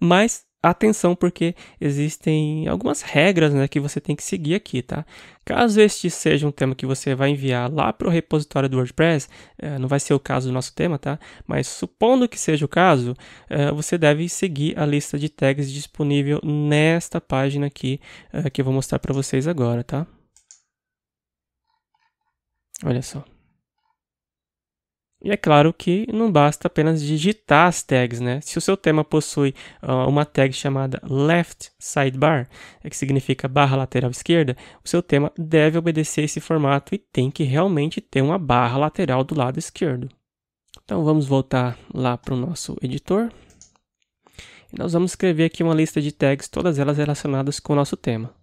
Mas atenção porque existem algumas regras né, que você tem que seguir aqui, tá? Caso este seja um tema que você vai enviar lá para o repositório do WordPress, eh, não vai ser o caso do nosso tema, tá? Mas supondo que seja o caso, eh, você deve seguir a lista de tags disponível nesta página aqui eh, que eu vou mostrar para vocês agora, tá? Olha só. E é claro que não basta apenas digitar as tags, né? Se o seu tema possui uh, uma tag chamada left sidebar, é que significa barra lateral esquerda, o seu tema deve obedecer esse formato e tem que realmente ter uma barra lateral do lado esquerdo. Então vamos voltar lá para o nosso editor. E nós vamos escrever aqui uma lista de tags, todas elas relacionadas com o nosso tema.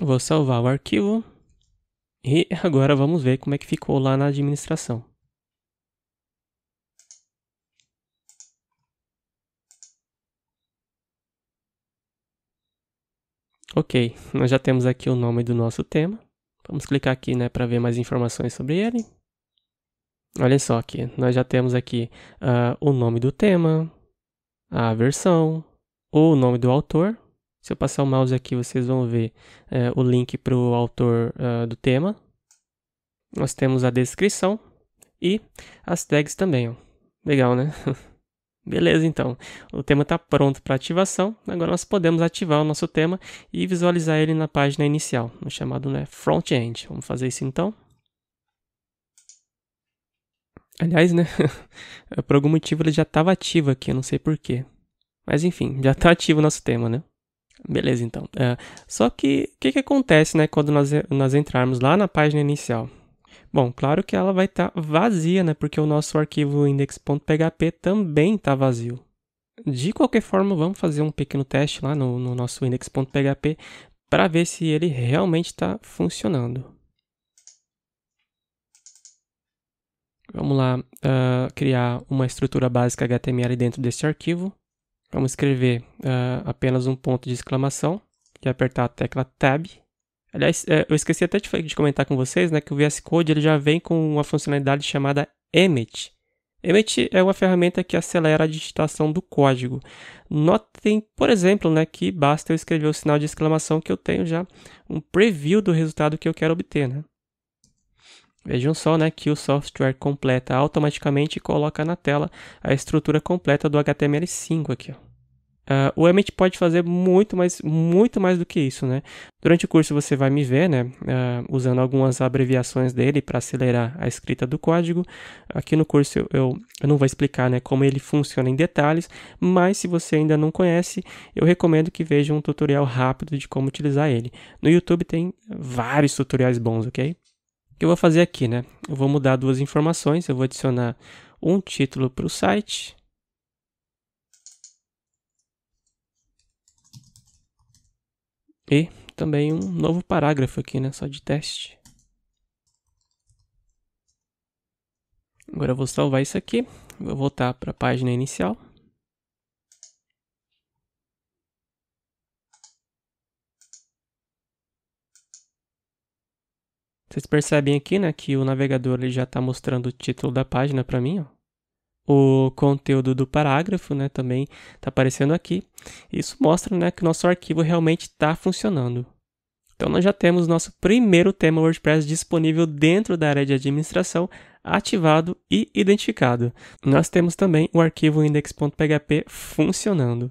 Vou salvar o arquivo. E agora vamos ver como é que ficou lá na administração. Ok, nós já temos aqui o nome do nosso tema. Vamos clicar aqui né, para ver mais informações sobre ele. Olha só aqui, nós já temos aqui uh, o nome do tema, a versão, o nome do autor, se eu passar o mouse aqui, vocês vão ver é, o link para o autor uh, do tema. Nós temos a descrição e as tags também. Ó. Legal, né? Beleza, então. O tema está pronto para ativação. Agora nós podemos ativar o nosso tema e visualizar ele na página inicial, no chamado né, front-end. Vamos fazer isso então. Aliás, né? por algum motivo ele já estava ativo aqui, eu não sei porquê. Mas enfim, já está ativo o nosso tema, né? Beleza, então. Uh, só que o que, que, acontece né, quando nós, nós entrarmos lá na página inicial? Bom, claro que ela vai estar tá vazia, né, porque o nosso arquivo index.php também está vazio. De qualquer forma, vamos fazer um pequeno teste lá no, no nosso index.php para ver se ele realmente está funcionando. Vamos lá uh, criar uma estrutura básica HTML dentro deste arquivo. Vamos escrever uh, apenas um ponto de exclamação e apertar a tecla Tab. Aliás, eh, eu esqueci até de comentar com vocês né, que o VS Code ele já vem com uma funcionalidade chamada Emmet. Emmet é uma ferramenta que acelera a digitação do código. Notem, por exemplo, né, que basta eu escrever o sinal de exclamação que eu tenho já um preview do resultado que eu quero obter. Né? Vejam só né, que o software completa automaticamente e coloca na tela a estrutura completa do HTML5 aqui. Uh, o Emmet pode fazer muito mais, muito mais do que isso, né? Durante o curso você vai me ver, né, uh, usando algumas abreviações dele para acelerar a escrita do código. Aqui no curso eu, eu, eu, não vou explicar, né, como ele funciona em detalhes, mas se você ainda não conhece, eu recomendo que veja um tutorial rápido de como utilizar ele. No YouTube tem vários tutoriais bons, ok? que eu vou fazer aqui, né? Eu vou mudar duas informações, eu vou adicionar um título para o site. E também um novo parágrafo aqui, né? Só de teste. Agora eu vou salvar isso aqui, vou voltar para a página inicial. Vocês percebem aqui né, que o navegador ele já está mostrando o título da página para mim. Ó. O conteúdo do parágrafo né, também está aparecendo aqui. Isso mostra né, que o nosso arquivo realmente está funcionando. Então, nós já temos nosso primeiro tema WordPress disponível dentro da área de administração, ativado e identificado. Nós temos também o arquivo index.php funcionando.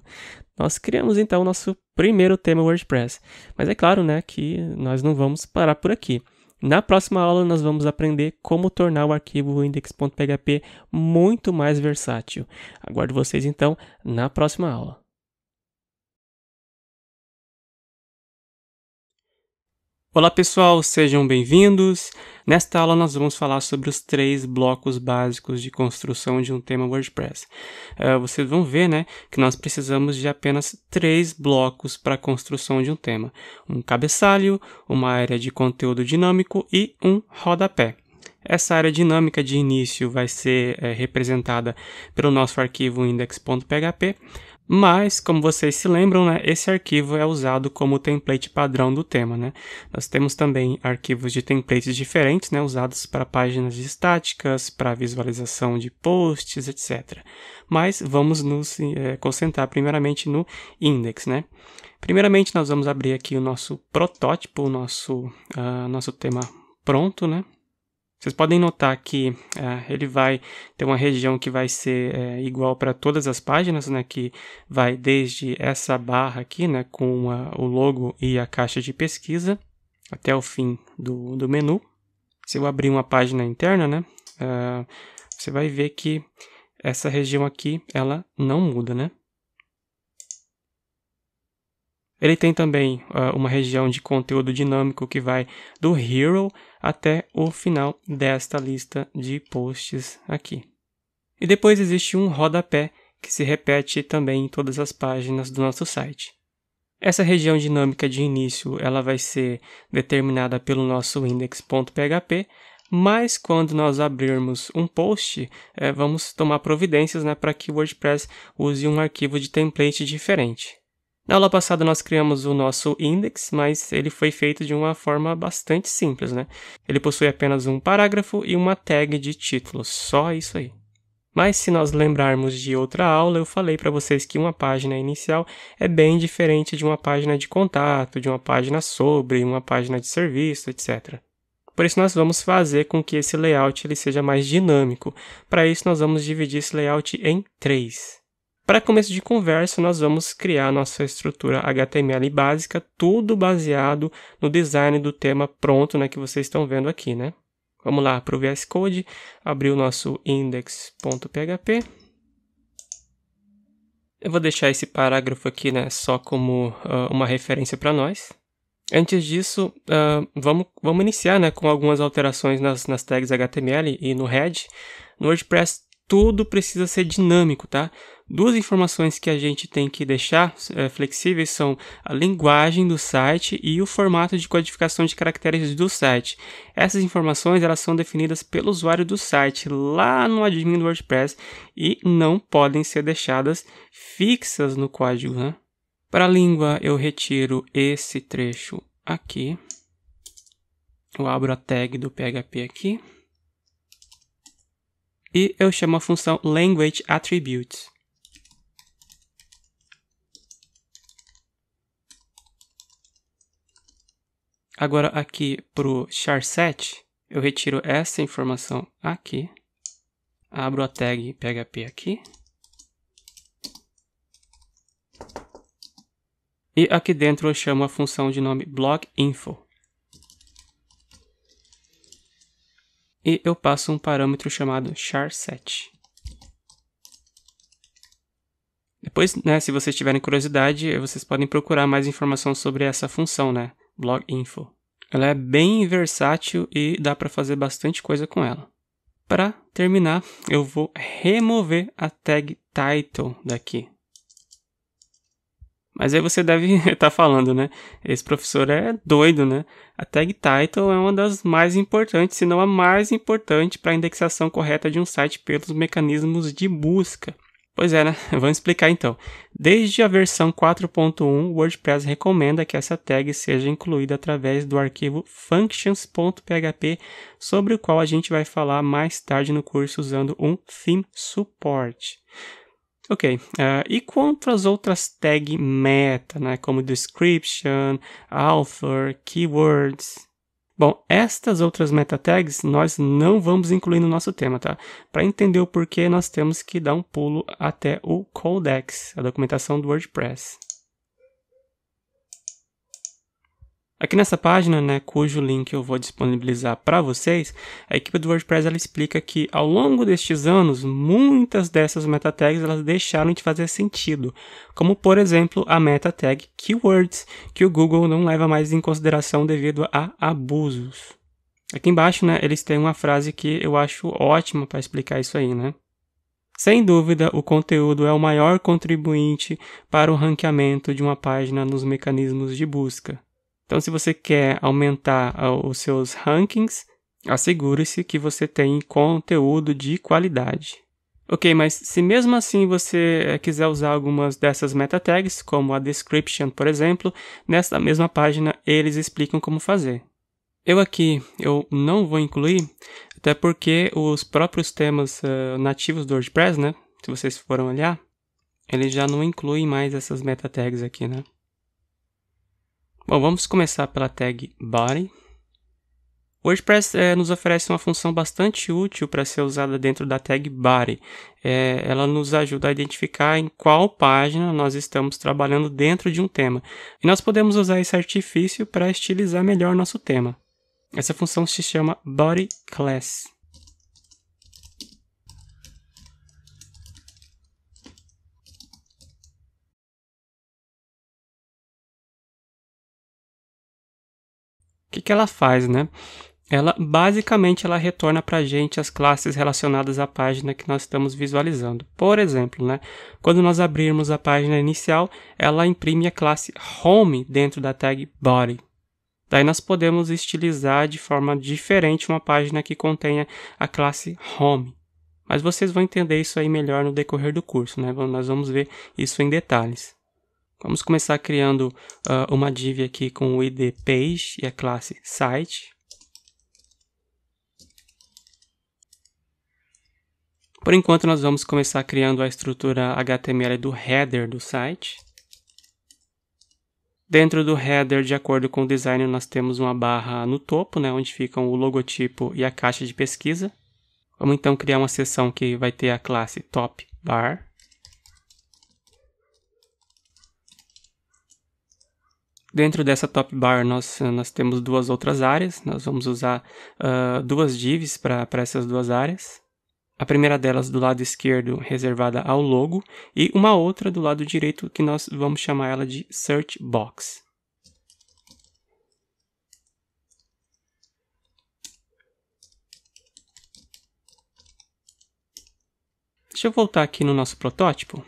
Nós criamos então o nosso primeiro tema WordPress. Mas é claro né, que nós não vamos parar por aqui. Na próxima aula, nós vamos aprender como tornar o arquivo index.php muito mais versátil. Aguardo vocês então na próxima aula. Olá pessoal, sejam bem-vindos. Nesta aula nós vamos falar sobre os três blocos básicos de construção de um tema WordPress. Uh, vocês vão ver, né, que nós precisamos de apenas três blocos para a construção de um tema: um cabeçalho, uma área de conteúdo dinâmico e um rodapé. Essa área dinâmica de início vai ser é, representada pelo nosso arquivo index.php mas, como vocês se lembram, né, esse arquivo é usado como template padrão do tema. Né? Nós temos também arquivos de templates diferentes, né, usados para páginas estáticas, para visualização de posts, etc. Mas vamos nos é, concentrar primeiramente no index. Né? Primeiramente, nós vamos abrir aqui o nosso protótipo, o nosso, uh, nosso tema pronto, né? Vocês podem notar que é, ele vai ter uma região que vai ser é, igual para todas as páginas, né, que vai desde essa barra aqui, né, com a, o logo e a caixa de pesquisa, até o fim do, do menu. Se eu abrir uma página interna, né, uh, você vai ver que essa região aqui, ela não muda, né? Ele tem também uh, uma região de conteúdo dinâmico que vai do Hero até o final desta lista de posts aqui. E depois existe um rodapé que se repete também em todas as páginas do nosso site. Essa região dinâmica de início ela vai ser determinada pelo nosso index.php, mas quando nós abrirmos um post, é, vamos tomar providências né, para que o WordPress use um arquivo de template diferente. Na aula passada nós criamos o nosso index, mas ele foi feito de uma forma bastante simples, né? Ele possui apenas um parágrafo e uma tag de título, só isso aí. Mas se nós lembrarmos de outra aula, eu falei para vocês que uma página inicial é bem diferente de uma página de contato, de uma página sobre, uma página de serviço, etc. Por isso nós vamos fazer com que esse layout ele seja mais dinâmico. Para isso nós vamos dividir esse layout em três. Para começo de conversa, nós vamos criar nossa estrutura HTML básica, tudo baseado no design do tema pronto, né, que vocês estão vendo aqui, né? Vamos lá para o VS Code, abrir o nosso index.php. Eu vou deixar esse parágrafo aqui, né, só como uh, uma referência para nós. Antes disso, uh, vamos, vamos iniciar né, com algumas alterações nas, nas tags HTML e no head. No WordPress, tudo precisa ser dinâmico, tá? Duas informações que a gente tem que deixar é, flexíveis são a linguagem do site e o formato de codificação de caracteres do site. Essas informações elas são definidas pelo usuário do site lá no admin do WordPress e não podem ser deixadas fixas no código. Né? Para a língua, eu retiro esse trecho aqui. Eu abro a tag do PHP aqui. E eu chamo a função language attributes. Agora aqui para o charset, eu retiro essa informação aqui, abro a tag PHP aqui, e aqui dentro eu chamo a função de nome blockinfo. E eu passo um parâmetro chamado charset. Depois, né, se vocês tiverem curiosidade, vocês podem procurar mais informação sobre essa função, né? Blog Info. Ela é bem versátil e dá para fazer bastante coisa com ela. Para terminar, eu vou remover a tag title daqui. Mas aí você deve estar tá falando, né? Esse professor é doido, né? A tag title é uma das mais importantes, se não a mais importante para a indexação correta de um site pelos mecanismos de busca. Pois é, né? Vamos explicar então. Desde a versão 4.1, o WordPress recomenda que essa tag seja incluída através do arquivo functions.php, sobre o qual a gente vai falar mais tarde no curso usando um theme support. Ok, uh, e quanto às outras tags meta, né, como description, author, keywords, Bom, estas outras meta tags nós não vamos incluir no nosso tema, tá? Para entender o porquê, nós temos que dar um pulo até o codex, a documentação do WordPress. Aqui nessa página, né, cujo link eu vou disponibilizar para vocês, a equipe do WordPress ela explica que ao longo destes anos, muitas dessas meta tags elas deixaram de fazer sentido, como por exemplo a meta tag keywords, que o Google não leva mais em consideração devido a abusos. Aqui embaixo, né, eles têm uma frase que eu acho ótima para explicar isso aí, né? Sem dúvida, o conteúdo é o maior contribuinte para o ranqueamento de uma página nos mecanismos de busca. Então, se você quer aumentar ah, os seus rankings, assegure-se que você tem conteúdo de qualidade. Ok, mas se mesmo assim você eh, quiser usar algumas dessas meta tags, como a description, por exemplo, nessa mesma página eles explicam como fazer. Eu aqui eu não vou incluir, até porque os próprios temas uh, nativos do WordPress, né? Se vocês foram olhar, eles já não incluem mais essas meta tags aqui, né? Bom, vamos começar pela tag body. O WordPress é, eh, nos oferece uma função bastante útil para ser usada dentro da tag body. É, ela nos ajuda a identificar em qual página nós estamos trabalhando dentro de um tema. E nós podemos usar esse artifício para estilizar melhor nosso tema. Essa função se chama body class. que, que ela faz, né? Ela basicamente ela retorna para a gente as classes relacionadas à página que nós estamos visualizando. Por exemplo, né, quando nós abrirmos a página inicial, ela imprime a classe Home dentro da tag Body. Daí nós podemos estilizar de forma diferente uma página que contenha a classe Home. Mas vocês vão entender isso aí melhor no decorrer do curso, né? Nós vamos ver isso em detalhes. Vamos começar criando uh, uma div aqui com o id page e a classe site. Por enquanto, nós vamos começar criando a estrutura HTML do header do site. Dentro do header, de acordo com o design, nós temos uma barra no topo, né, onde ficam o logotipo e a caixa de pesquisa. Vamos então criar uma seção que vai ter a classe top bar. Dentro dessa top bar, nós, eh, nós temos duas outras áreas. Nós vamos usar uh, duas divs para essas duas áreas. A primeira delas do lado esquerdo, reservada ao logo, e uma outra do lado direito, que nós vamos chamar ela de Search Box. Deixa eu voltar aqui no nosso protótipo.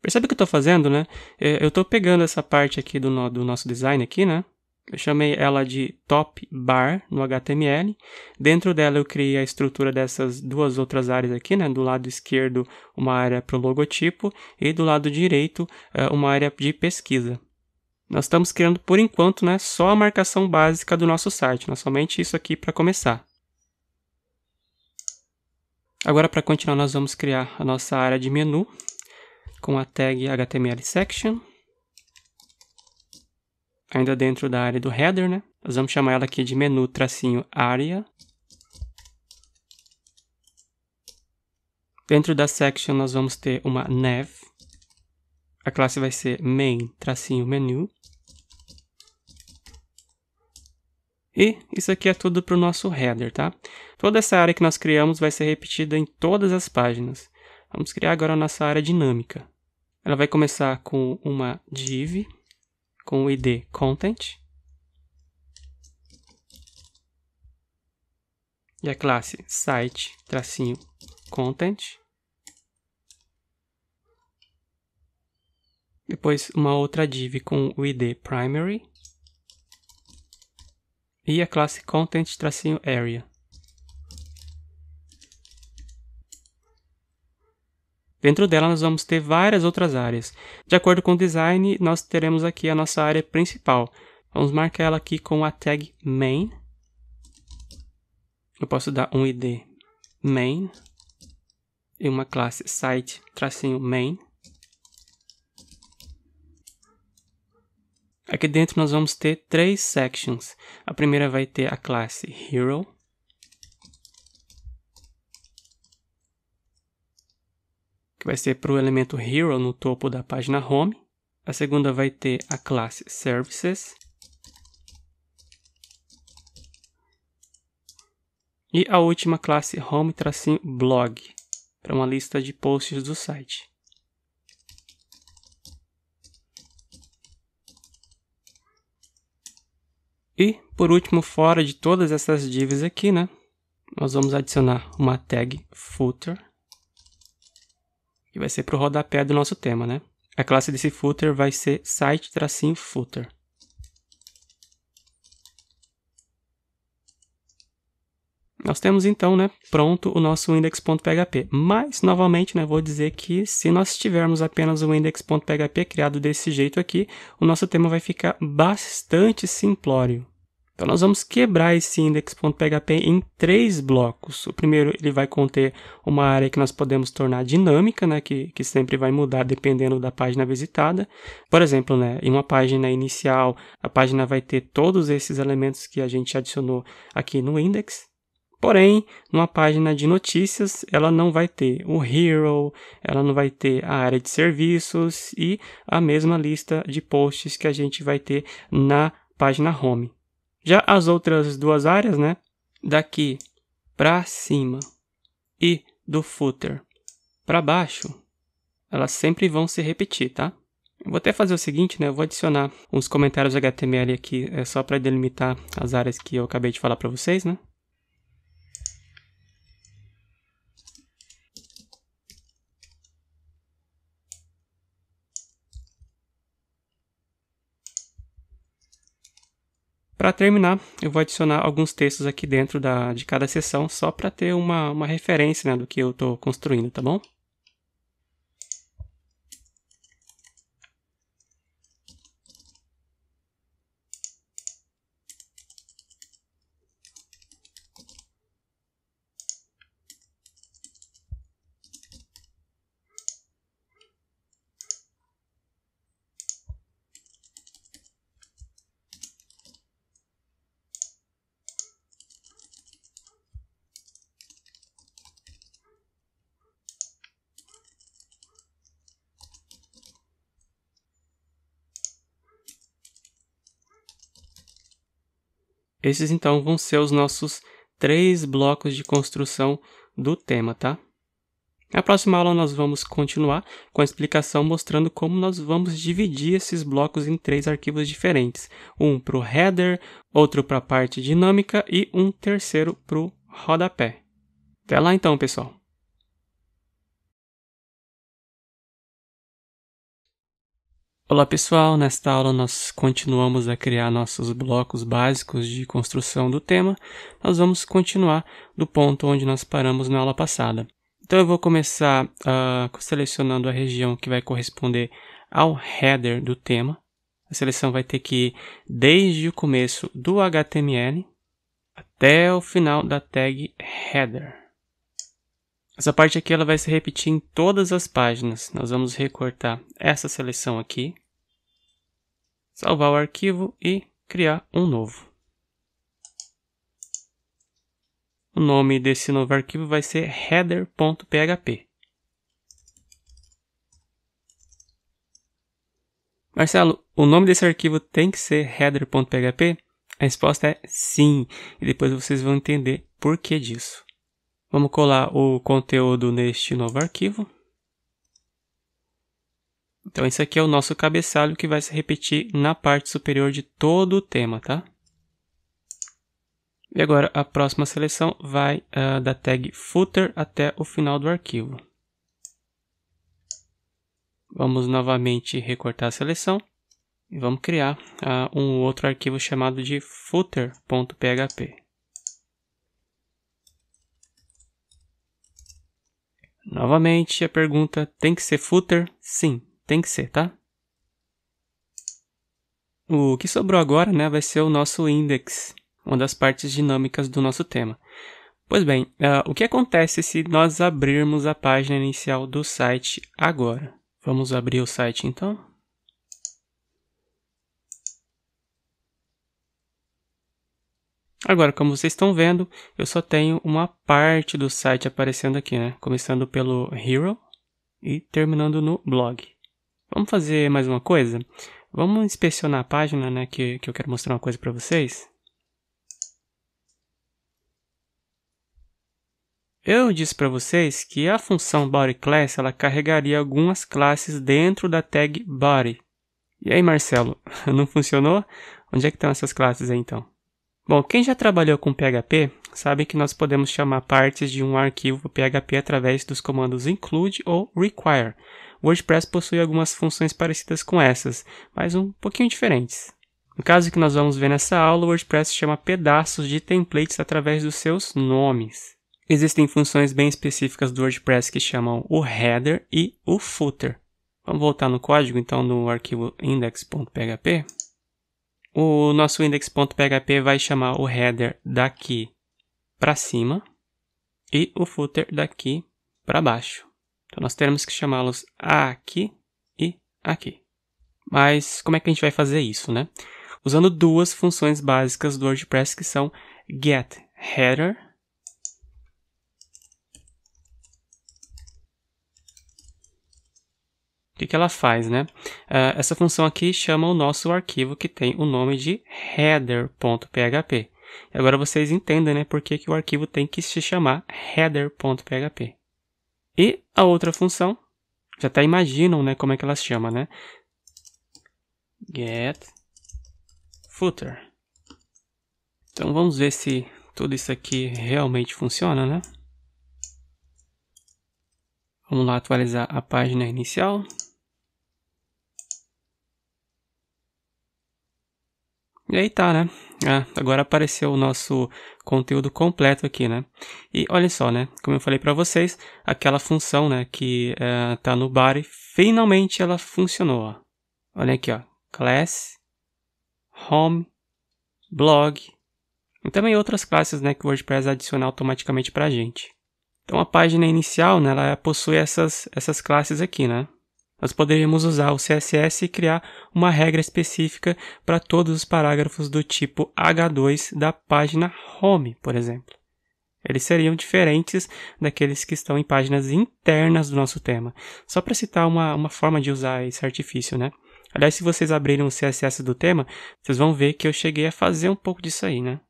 Percebe o que eu estou fazendo, né? É, eu estou pegando essa parte aqui do, no, do nosso design aqui, né? Eu chamei ela de top bar no HTML. Dentro dela eu criei a estrutura dessas duas outras áreas aqui, né? Do lado esquerdo uma área para o logotipo e do lado direito é, uma área de pesquisa. Nós estamos criando por enquanto, né, só a marcação básica do nosso site, né? somente isso aqui para começar. Agora para continuar nós vamos criar a nossa área de menu com a tag HTML section, ainda dentro da área do header, né? Nós vamos chamar ela aqui de menu tracinho área. Dentro da section nós vamos ter uma nav. A classe vai ser main tracinho menu. E isso aqui é tudo para o nosso header, tá? Toda essa área que nós criamos vai ser repetida em todas as páginas. Vamos criar agora a nossa área dinâmica. Ela vai começar com uma div com o id content e a classe site tracinho content. Depois uma outra div com o id primary e a classe content tracinho area. Dentro dela, nós vamos ter várias outras áreas. De acordo com o design, nós teremos aqui a nossa área principal. Vamos marcar ela aqui com a tag main. Eu posso dar um id main e uma classe site tracinho main. Aqui dentro nós vamos ter três sections. A primeira vai ter a classe hero, vai ser para o elemento Hero no topo da página Home. A segunda vai ter a classe Services. E a última classe Home-Blog, para uma lista de posts do site. E, por último, fora de todas essas divs aqui, né, nós vamos adicionar uma tag footer e vai ser para o rodapé do nosso tema, né? A classe desse footer vai ser site-footer. Nós temos então, né, pronto o nosso index.php. Mas, novamente, né, vou dizer que se nós tivermos apenas o index.php criado desse jeito aqui, o nosso tema vai ficar bastante simplório. Então nós vamos quebrar esse index.php em três blocos. O primeiro ele vai conter uma área que nós podemos tornar dinâmica, né, que, que sempre vai mudar dependendo da página visitada. Por exemplo, né, em uma página inicial, a página vai ter todos esses elementos que a gente adicionou aqui no index, Porém, numa página de notícias, ela não vai ter o hero, ela não vai ter a área de serviços e a mesma lista de posts que a gente vai ter na página home. Já as outras duas áreas, né? Daqui para cima e do footer para baixo, elas sempre vão se repetir, tá? Eu vou até fazer o seguinte, né? Eu vou adicionar uns comentários HTML aqui, é só para delimitar as áreas que eu acabei de falar para vocês, né? Para terminar, eu vou adicionar alguns textos aqui dentro da, de cada sessão, só para ter uma, uma referência né, do que eu estou construindo, tá bom? Esses então vão ser os nossos três blocos de construção do tema, tá? Na próxima aula nós vamos continuar com a explicação mostrando como nós vamos dividir esses blocos em três arquivos diferentes. Um para o header, outro para a parte dinâmica e um terceiro para o rodapé. Até lá então, pessoal! Olá pessoal, nesta aula nós continuamos a criar nossos blocos básicos de construção do tema. Nós vamos continuar do ponto onde nós paramos na aula passada. Então eu vou começar uh, selecionando a região que vai corresponder ao header do tema. A seleção vai ter que ir desde o começo do HTML até o final da tag header. Essa parte aqui ela vai se repetir em todas as páginas. Nós vamos recortar essa seleção aqui, salvar o arquivo e criar um novo. O nome desse novo arquivo vai ser header.php. Marcelo, o nome desse arquivo tem que ser header.php? A resposta é sim, e depois vocês vão entender por que disso. Vamos colar o conteúdo neste novo arquivo. Então esse aqui é o nosso cabeçalho que vai se repetir na parte superior de todo o tema, tá? E agora a próxima seleção vai uh, da tag footer até o final do arquivo. Vamos novamente recortar a seleção e vamos criar uh, um outro arquivo chamado de footer.php. Novamente a pergunta: tem que ser footer? Sim, tem que ser, tá? O que sobrou agora né, vai ser o nosso index, uma das partes dinâmicas do nosso tema. Pois bem, uh, o que acontece se nós abrirmos a página inicial do site agora? Vamos abrir o site então? Agora, como vocês estão vendo, eu só tenho uma parte do site aparecendo aqui, né? Começando pelo Hero e terminando no blog. Vamos fazer mais uma coisa? Vamos inspecionar a página, né? Que, que eu quero mostrar uma coisa para vocês. Eu disse para vocês que a função body class ela carregaria algumas classes dentro da tag body. E aí, Marcelo, não funcionou? Onde é que estão essas classes aí então? Bom, quem já trabalhou com PHP sabe que nós podemos chamar partes de um arquivo PHP através dos comandos include ou require. WordPress possui algumas funções parecidas com essas, mas um pouquinho diferentes. No caso que nós vamos ver nessa aula, o WordPress chama pedaços de templates através dos seus nomes. Existem funções bem específicas do WordPress que chamam o header e o footer. Vamos voltar no código, então, no arquivo index.php o nosso index.php vai chamar o header daqui para cima e o footer daqui para baixo. Então nós teremos que chamá-los aqui e aqui. Mas como é que a gente vai fazer isso, né? Usando duas funções básicas do WordPress que são get_header O que, que ela faz, né? Uh, essa função aqui chama o nosso arquivo que tem o nome de header.php. Agora vocês entendem, né, por que, que o arquivo tem que se chamar header.php. E a outra função, já até imaginam, né, como é que ela se chama, né? Get footer. Então vamos ver se tudo isso aqui realmente funciona, né? Vamos lá atualizar a página inicial. E aí tá, né? Ah, agora apareceu o nosso conteúdo completo aqui, né? E olha só, né? Como eu falei para vocês, aquela função, né, que uh, tá no body, finalmente ela funcionou, ó. Olha aqui, ó. Class, Home, Blog e também outras classes, né, que o WordPress adiciona automaticamente pra gente. Então a página inicial, né, ela possui essas, essas classes aqui, né? Nós poderíamos usar o CSS e criar uma regra específica para todos os parágrafos do tipo H2 da página home, por exemplo. Eles seriam diferentes daqueles que estão em páginas internas do nosso tema. Só para citar uma, uma forma de usar esse artifício, né? Aliás, se vocês abrirem o CSS do tema, vocês vão ver que eu cheguei a fazer um pouco disso aí, né?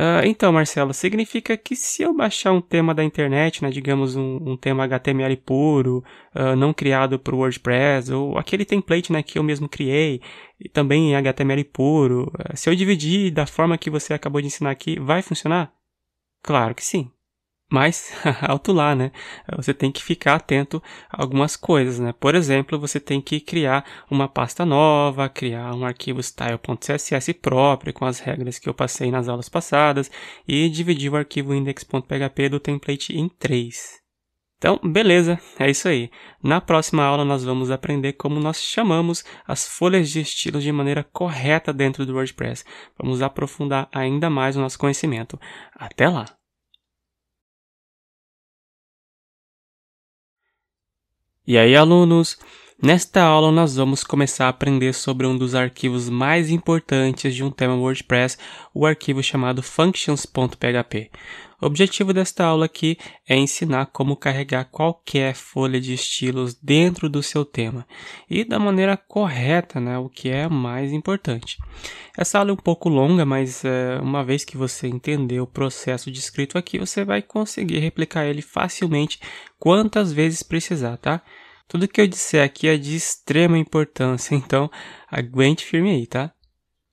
Uh, então, Marcelo, significa que se eu baixar um tema da internet, né, digamos um, um tema HTML puro, uh, não criado para o WordPress, ou aquele template né, que eu mesmo criei, também em HTML puro, uh, se eu dividir da forma que você acabou de ensinar aqui, vai funcionar? Claro que sim. Mas, alto lá, né? Você tem que ficar atento a algumas coisas, né? Por exemplo, você tem que criar uma pasta nova, criar um arquivo style.css próprio com as regras que eu passei nas aulas passadas e dividir o arquivo index.php do template em três. Então, beleza, é isso aí. Na próxima aula nós vamos aprender como nós chamamos as folhas de estilo de maneira correta dentro do WordPress. Vamos aprofundar ainda mais o nosso conhecimento. Até lá! E aí, alunos? Nesta aula, nós vamos começar a aprender sobre um dos arquivos mais importantes de um tema WordPress, o arquivo chamado functions.php. O objetivo desta aula aqui é ensinar como carregar qualquer folha de estilos dentro do seu tema e da maneira correta, né, o que é mais importante. Essa aula é um pouco longa, mas é, uma vez que você entender o processo descrito aqui, você vai conseguir replicar ele facilmente quantas vezes precisar, tá? Tudo que eu disser aqui é de extrema importância, então aguente firme aí, tá?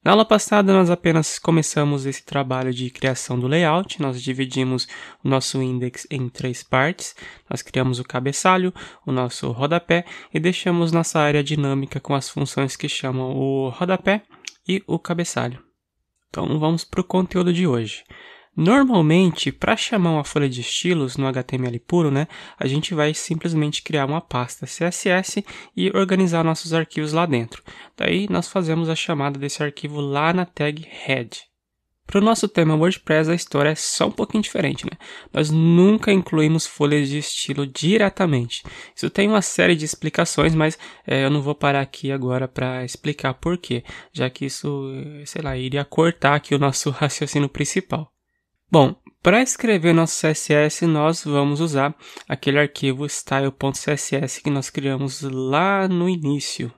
Na aula passada, nós apenas começamos esse trabalho de criação do layout. Nós dividimos o nosso index em três partes. Nós criamos o cabeçalho, o nosso rodapé e deixamos nossa área dinâmica com as funções que chamam o rodapé e o cabeçalho. Então, vamos para o conteúdo de hoje. Normalmente, para chamar uma folha de estilos no HTML puro, né, a gente vai simplesmente criar uma pasta CSS e organizar nossos arquivos lá dentro. Daí, nós fazemos a chamada desse arquivo lá na tag head. Para o nosso tema WordPress, a história é só um pouquinho diferente, né? Nós nunca incluímos folhas de estilo diretamente. Isso tem uma série de explicações, mas é, eu não vou parar aqui agora para explicar porquê, já que isso, eh, sei lá, iria cortar aqui o nosso raciocínio principal. Bom, para escrever nosso CSS, nós vamos usar aquele arquivo style.css que nós criamos lá no início.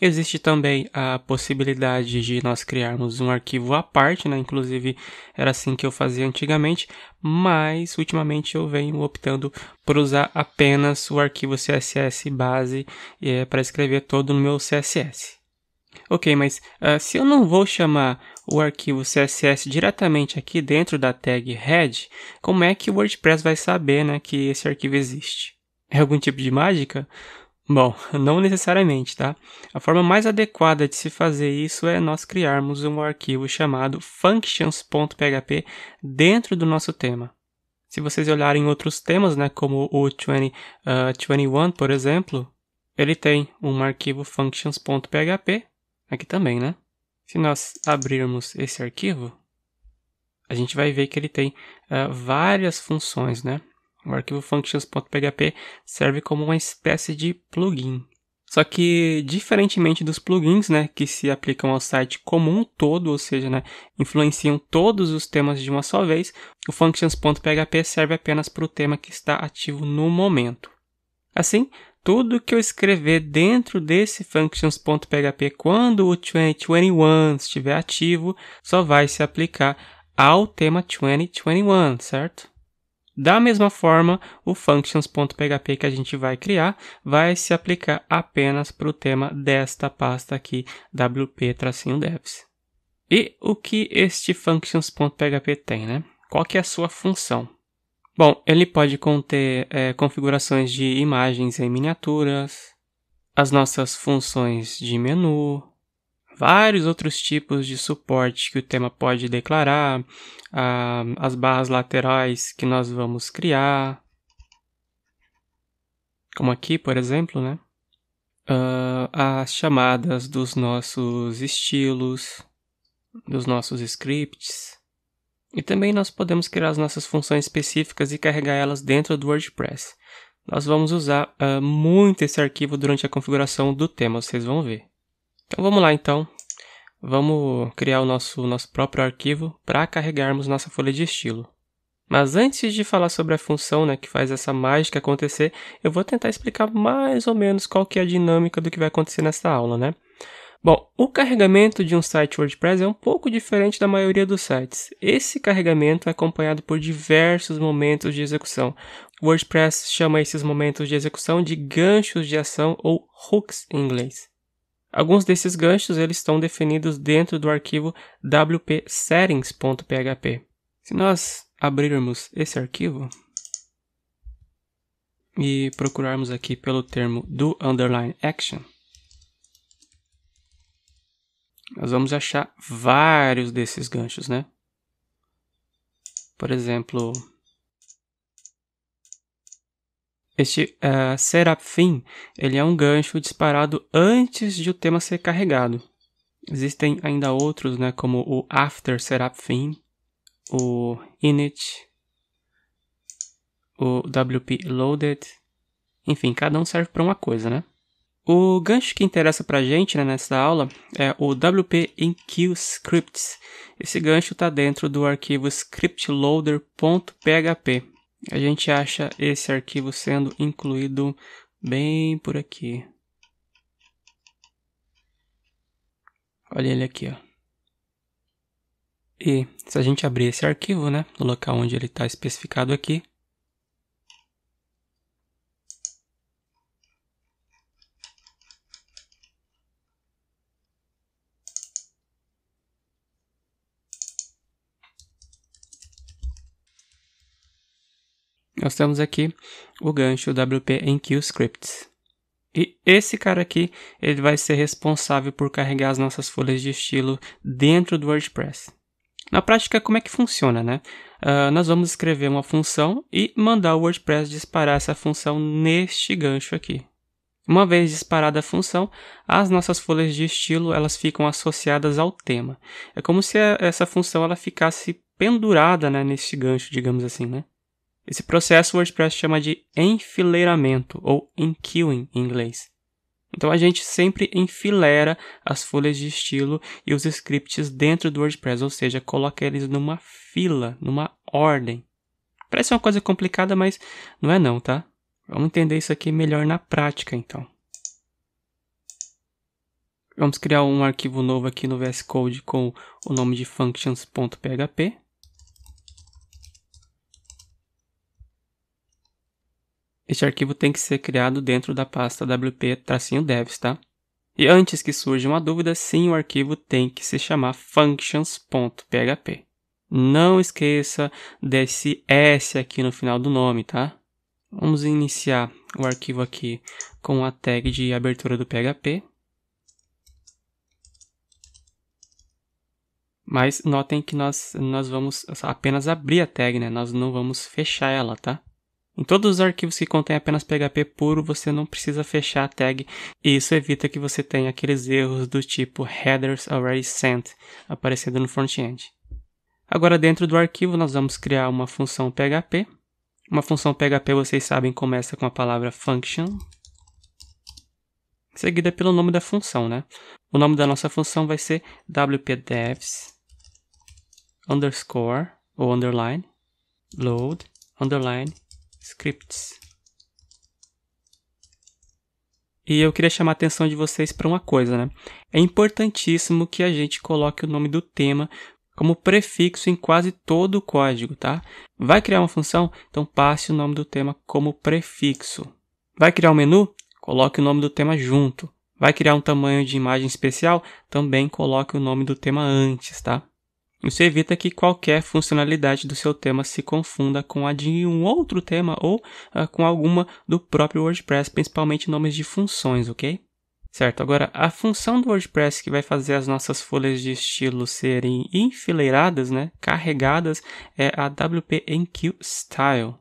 Existe também a possibilidade de nós criarmos um arquivo à parte, né? inclusive era assim que eu fazia antigamente, mas ultimamente eu venho optando por usar apenas o arquivo CSS base é, eh, para escrever todo o meu CSS. Ok, mas uh, se eu não vou chamar o arquivo CSS diretamente aqui dentro da tag head, como é que o WordPress vai saber né, que esse arquivo existe? É algum tipo de mágica? Bom, não necessariamente, tá? A forma mais adequada de se fazer isso é nós criarmos um arquivo chamado functions.php dentro do nosso tema. Se vocês olharem outros temas, né, como o 20, uh, 21, por exemplo, ele tem um arquivo functions.php Aqui também, né? Se nós abrirmos esse arquivo, a gente vai ver que ele tem uh, várias funções, né? O arquivo functions.php serve como uma espécie de plugin. Só que, diferentemente dos plugins, né, que se aplicam ao site como um todo, ou seja, né, influenciam todos os temas de uma só vez, o functions.php serve apenas para o tema que está ativo no momento. Assim, tudo que eu escrever dentro desse functions.php quando o 2021 estiver ativo, só vai se aplicar ao tema 2021, certo? Da mesma forma, o functions.php que a gente vai criar vai se aplicar apenas para o tema desta pasta aqui, wp-devs. E o que este functions.php tem, né? Qual que é a sua função? Bom, ele pode conter é, configurações de imagens em miniaturas, as nossas funções de menu, vários outros tipos de suporte que o tema pode declarar, as barras laterais que nós vamos criar, como aqui, por exemplo, né? Ah, as chamadas dos nossos estilos, dos nossos scripts. E também nós podemos criar as nossas funções específicas e carregar elas dentro do WordPress. Nós vamos usar uh, muito esse arquivo durante a configuração do tema, vocês vão ver. Então vamos lá então. Vamos criar o nosso, nosso próprio arquivo para carregarmos nossa folha de estilo. Mas antes de falar sobre a função né, que faz essa mágica acontecer, eu vou tentar explicar mais ou menos qual que é a dinâmica do que vai acontecer nessa aula. Né? Bom, o carregamento de um site WordPress é um pouco diferente da maioria dos sites. Esse carregamento é acompanhado por diversos momentos de execução. O WordPress chama esses momentos de execução de ganchos de ação ou hooks em inglês. Alguns desses ganchos eles estão definidos dentro do arquivo wp-settings.php. Se nós abrirmos esse arquivo e procurarmos aqui pelo termo do underline action, nós vamos achar vários desses ganchos, né? Por exemplo, este uh, Serafim, ele é um gancho disparado antes de o tema ser carregado. Existem ainda outros, né, como o After Serafim, o Init, o WP Loaded. Enfim, cada um serve para uma coisa, né? O gancho que interessa para a gente né, nessa aula é o WP enqueue scripts. Esse gancho está dentro do arquivo scriptloader.php. A gente acha esse arquivo sendo incluído bem por aqui. Olha ele aqui, ó. E se a gente abrir esse arquivo, né, no local onde ele está especificado aqui, nós temos aqui o gancho WP em Scripts. E esse cara aqui, ele vai ser responsável por carregar as nossas folhas de estilo dentro do WordPress. Na prática, como é que funciona, né? Uh, nós vamos escrever uma função e mandar o WordPress disparar essa função neste gancho aqui. Uma vez disparada a função, as nossas folhas de estilo elas ficam associadas ao tema. É como se essa função ela ficasse pendurada né, neste gancho, digamos assim, né? Esse processo o WordPress chama de enfileiramento ou enqueuing em inglês. Então a gente sempre enfileira as folhas de estilo e os scripts dentro do WordPress, ou seja, coloca eles numa fila, numa ordem. Parece uma coisa complicada, mas não é não, tá? Vamos entender isso aqui melhor na prática, então. Vamos criar um arquivo novo aqui no VS Code com o nome de functions.php. Este arquivo tem que ser criado dentro da pasta wp-devs, tá? E antes que surja uma dúvida, sim, o arquivo tem que se chamar functions.php. Não esqueça desse S aqui no final do nome, tá? Vamos iniciar o arquivo aqui com a tag de abertura do PHP. Mas notem que nós, nós vamos apenas abrir a tag, né? Nós não vamos fechar ela, tá? Em todos os arquivos que contêm apenas PHP puro, você não precisa fechar a tag, e isso evita que você tenha aqueles erros do tipo headers already sent aparecendo no front-end. Agora, dentro do arquivo, nós vamos criar uma função PHP. Uma função PHP, vocês sabem, começa com a palavra function, seguida pelo nome da função, né? O nome da nossa função vai ser wpdevs underscore ou underline load underline scripts. E eu queria chamar a atenção de vocês para uma coisa, né? É importantíssimo que a gente coloque o nome do tema como prefixo em quase todo o código, tá? Vai criar uma função? Então passe o nome do tema como prefixo. Vai criar um menu? Coloque o nome do tema junto. Vai criar um tamanho de imagem especial? Também coloque o nome do tema antes, tá? Isso evita que qualquer funcionalidade do seu tema se confunda com a de um outro tema ou uh, com alguma do próprio WordPress, principalmente nomes de funções, ok? Certo, agora a função do WordPress que vai fazer as nossas folhas de estilo serem enfileiradas, né, carregadas, é a wp Enqueue Style.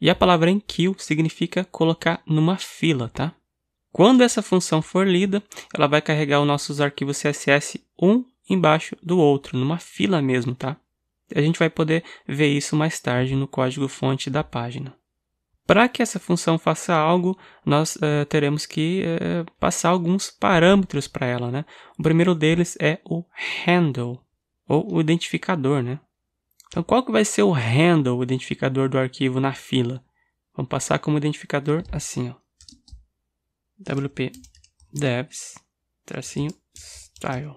E a palavra enqueue significa colocar numa fila, tá? Quando essa função for lida, ela vai carregar os nossos arquivos CSS um embaixo do outro, numa fila mesmo, tá? A gente vai poder ver isso mais tarde no código fonte da página. Para que essa função faça algo, nós uh, teremos que uh, passar alguns parâmetros para ela. Né? O primeiro deles é o handle, ou o identificador. Né? Então, qual que vai ser o handle, o identificador do arquivo na fila? Vamos passar como identificador assim. Ó wp devs tracinho style.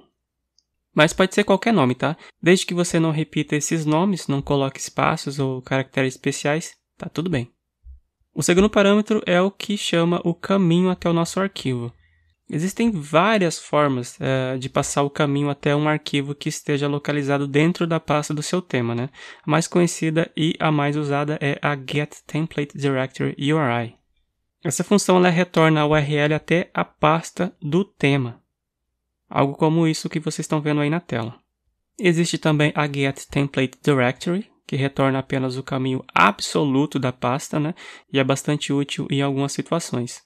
Mas pode ser qualquer nome, tá? Desde que você não repita esses nomes, não coloque espaços ou caracteres especiais, tá tudo bem. O segundo parâmetro é o que chama o caminho até o nosso arquivo. Existem várias formas é, de passar o caminho até um arquivo que esteja localizado dentro da pasta do seu tema, né? A mais conhecida e a mais usada é a Get Template Directory URI. Essa função ela retorna a URL até a pasta do tema. Algo como isso que vocês estão vendo aí na tela. Existe também a Get Template Directory, que retorna apenas o caminho absoluto da pasta, né? E é bastante útil em algumas situações.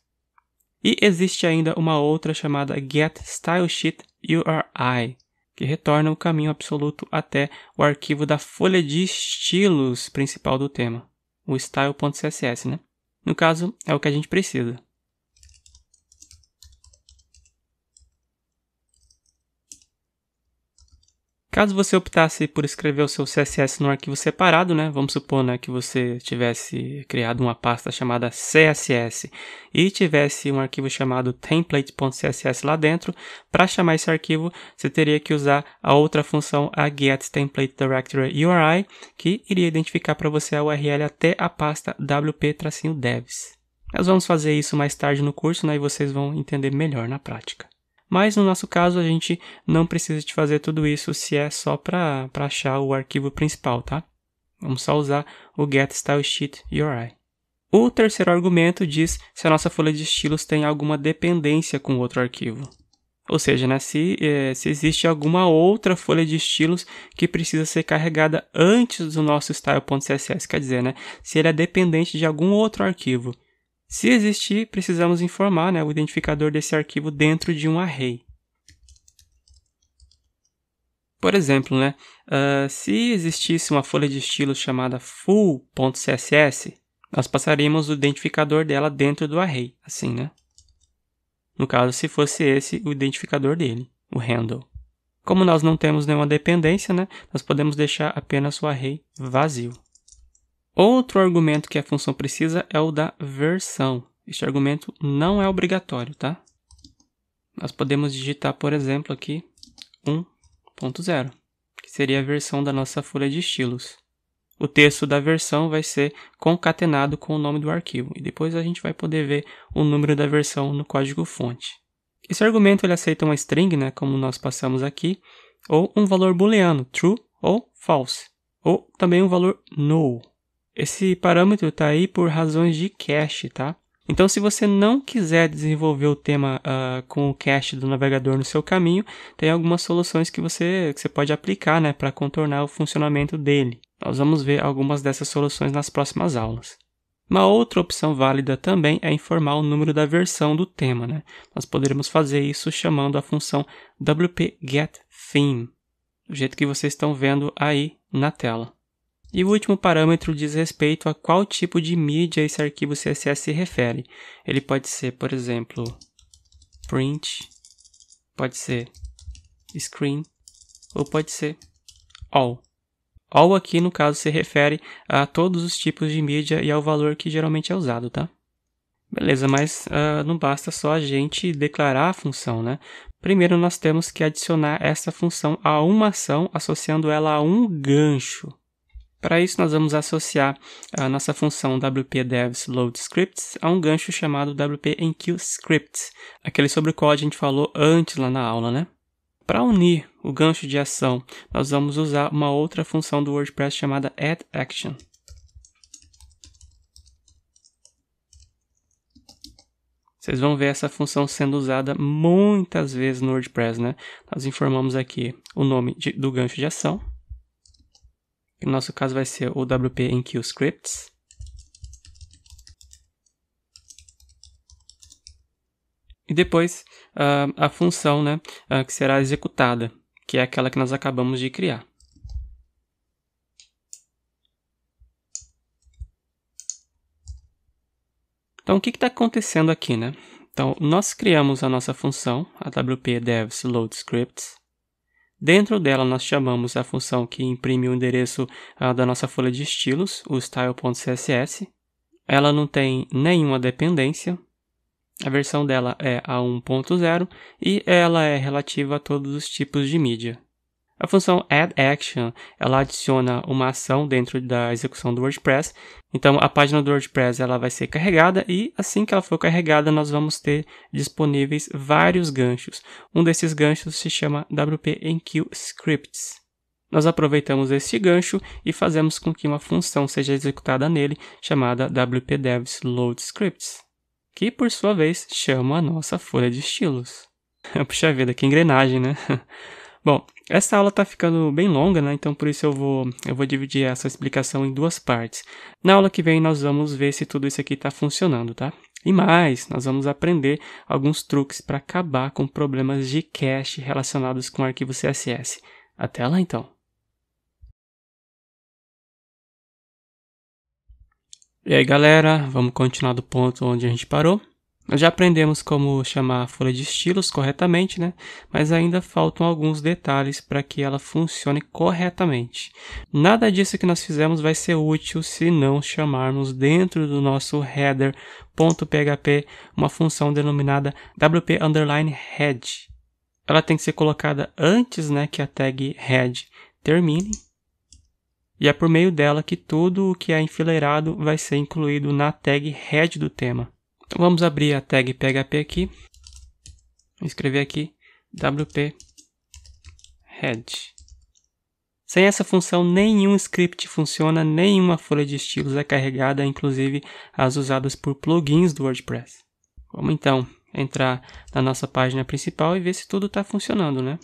E existe ainda uma outra chamada Get Stylesheet URI, que retorna o caminho absoluto até o arquivo da folha de estilos principal do tema, o style.css, né? No caso, é o que a gente precisa. Caso você optasse por escrever o seu CSS num arquivo separado, né, vamos supor né, que você tivesse criado uma pasta chamada CSS e tivesse um arquivo chamado template.css lá dentro, para chamar esse arquivo, você teria que usar a outra função, a getTemplateDirectoryURI, que iria identificar para você a URL até a pasta wp-devs. Nós vamos fazer isso mais tarde no curso né, e vocês vão entender melhor na prática. Mas no nosso caso, a gente não precisa de fazer tudo isso se é só para achar o arquivo principal, tá? Vamos só usar o get style sheet URI. O terceiro argumento diz se a nossa folha de estilos tem alguma dependência com outro arquivo. Ou seja, né, se, eh, se existe alguma outra folha de estilos que precisa ser carregada antes do nosso style.css, quer dizer, né, se ele é dependente de algum outro arquivo. Se existir, precisamos informar né, o identificador desse arquivo dentro de um array. Por exemplo, né, uh, se existisse uma folha de estilos chamada full.css, nós passaríamos o identificador dela dentro do array, assim, né? No caso, se fosse esse o identificador dele, o handle. Como nós não temos nenhuma dependência, né, nós podemos deixar apenas o array vazio. Outro argumento que a função precisa é o da versão. Este argumento não é obrigatório, tá? Nós podemos digitar, por exemplo, aqui 1.0, que seria a versão da nossa folha de estilos. O texto da versão vai ser concatenado com o nome do arquivo e depois a gente vai poder ver o número da versão no código-fonte. Esse argumento ele aceita uma string, né, como nós passamos aqui, ou um valor booleano, true ou false, ou também um valor null, esse parâmetro está aí por razões de cache, tá? Então, se você não quiser desenvolver o tema uh, com o cache do navegador no seu caminho, tem algumas soluções que você, que você pode aplicar né, para contornar o funcionamento dele. Nós vamos ver algumas dessas soluções nas próximas aulas. Uma outra opção válida também é informar o número da versão do tema. Né? Nós poderemos fazer isso chamando a função wp-get-theme, do jeito que vocês estão vendo aí na tela. E o último parâmetro diz respeito a qual tipo de mídia esse arquivo CSS se refere. Ele pode ser, por exemplo, print, pode ser screen ou pode ser all. All aqui, no caso, se refere a todos os tipos de mídia e ao valor que geralmente é usado, tá? Beleza, mas uh, não basta só a gente declarar a função, né? Primeiro nós temos que adicionar essa função a uma ação associando ela a um gancho. Para isso, nós vamos associar a nossa função wp-devs load scripts a um gancho chamado wp scripts, aquele sobre o qual a gente falou antes lá na aula, né? Para unir o gancho de ação, nós vamos usar uma outra função do WordPress chamada add_action. Vocês vão ver essa função sendo usada muitas vezes no WordPress, né? Nós informamos aqui o nome de, do gancho de ação. No nosso caso vai ser o WP enqueue scripts. E depois uh, a função né, uh, que será executada, que é aquela que nós acabamos de criar. Então, o que está acontecendo aqui, né? Então, nós criamos a nossa função, a wp devs load scripts, Dentro dela, nós chamamos a função que imprime o endereço ah, da nossa folha de estilos, o style.css. Ela não tem nenhuma dependência. A versão dela é a 1.0 e ela é relativa a todos os tipos de mídia. A função add action, ela adiciona uma ação dentro da execução do WordPress. Então a página do WordPress ela vai ser carregada e assim que ela for carregada nós vamos ter disponíveis vários ganchos. Um desses ganchos se chama WP Enqueue Scripts. Nós aproveitamos este gancho e fazemos com que uma função seja executada nele chamada wp-devs load scripts, que por sua vez chama a nossa folha de estilos. Puxa vida, que engrenagem, né? Bom, essa aula está ficando bem longa, né? então por isso eu vou, eu vou dividir essa explicação em duas partes. Na aula que vem nós vamos ver se tudo isso aqui está funcionando, tá? E mais, nós vamos aprender alguns truques para acabar com problemas de cache relacionados com arquivo CSS. Até lá então! E aí galera, vamos continuar do ponto onde a gente parou. Nós já aprendemos como chamar a folha de estilos corretamente, né? mas ainda faltam alguns detalhes para que ela funcione corretamente. Nada disso que nós fizemos vai ser útil se não chamarmos dentro do nosso header.php uma função denominada wp head. Ela tem que ser colocada antes né, que a tag head termine. E é por meio dela que tudo o que é enfileirado vai ser incluído na tag head do tema. Então, vamos abrir a tag PHP aqui, escrever aqui wp head. Sem essa função, nenhum script funciona, nenhuma folha de estilos é carregada, inclusive as usadas por plugins do WordPress. Vamos então entrar na nossa página principal e ver se tudo está funcionando, né?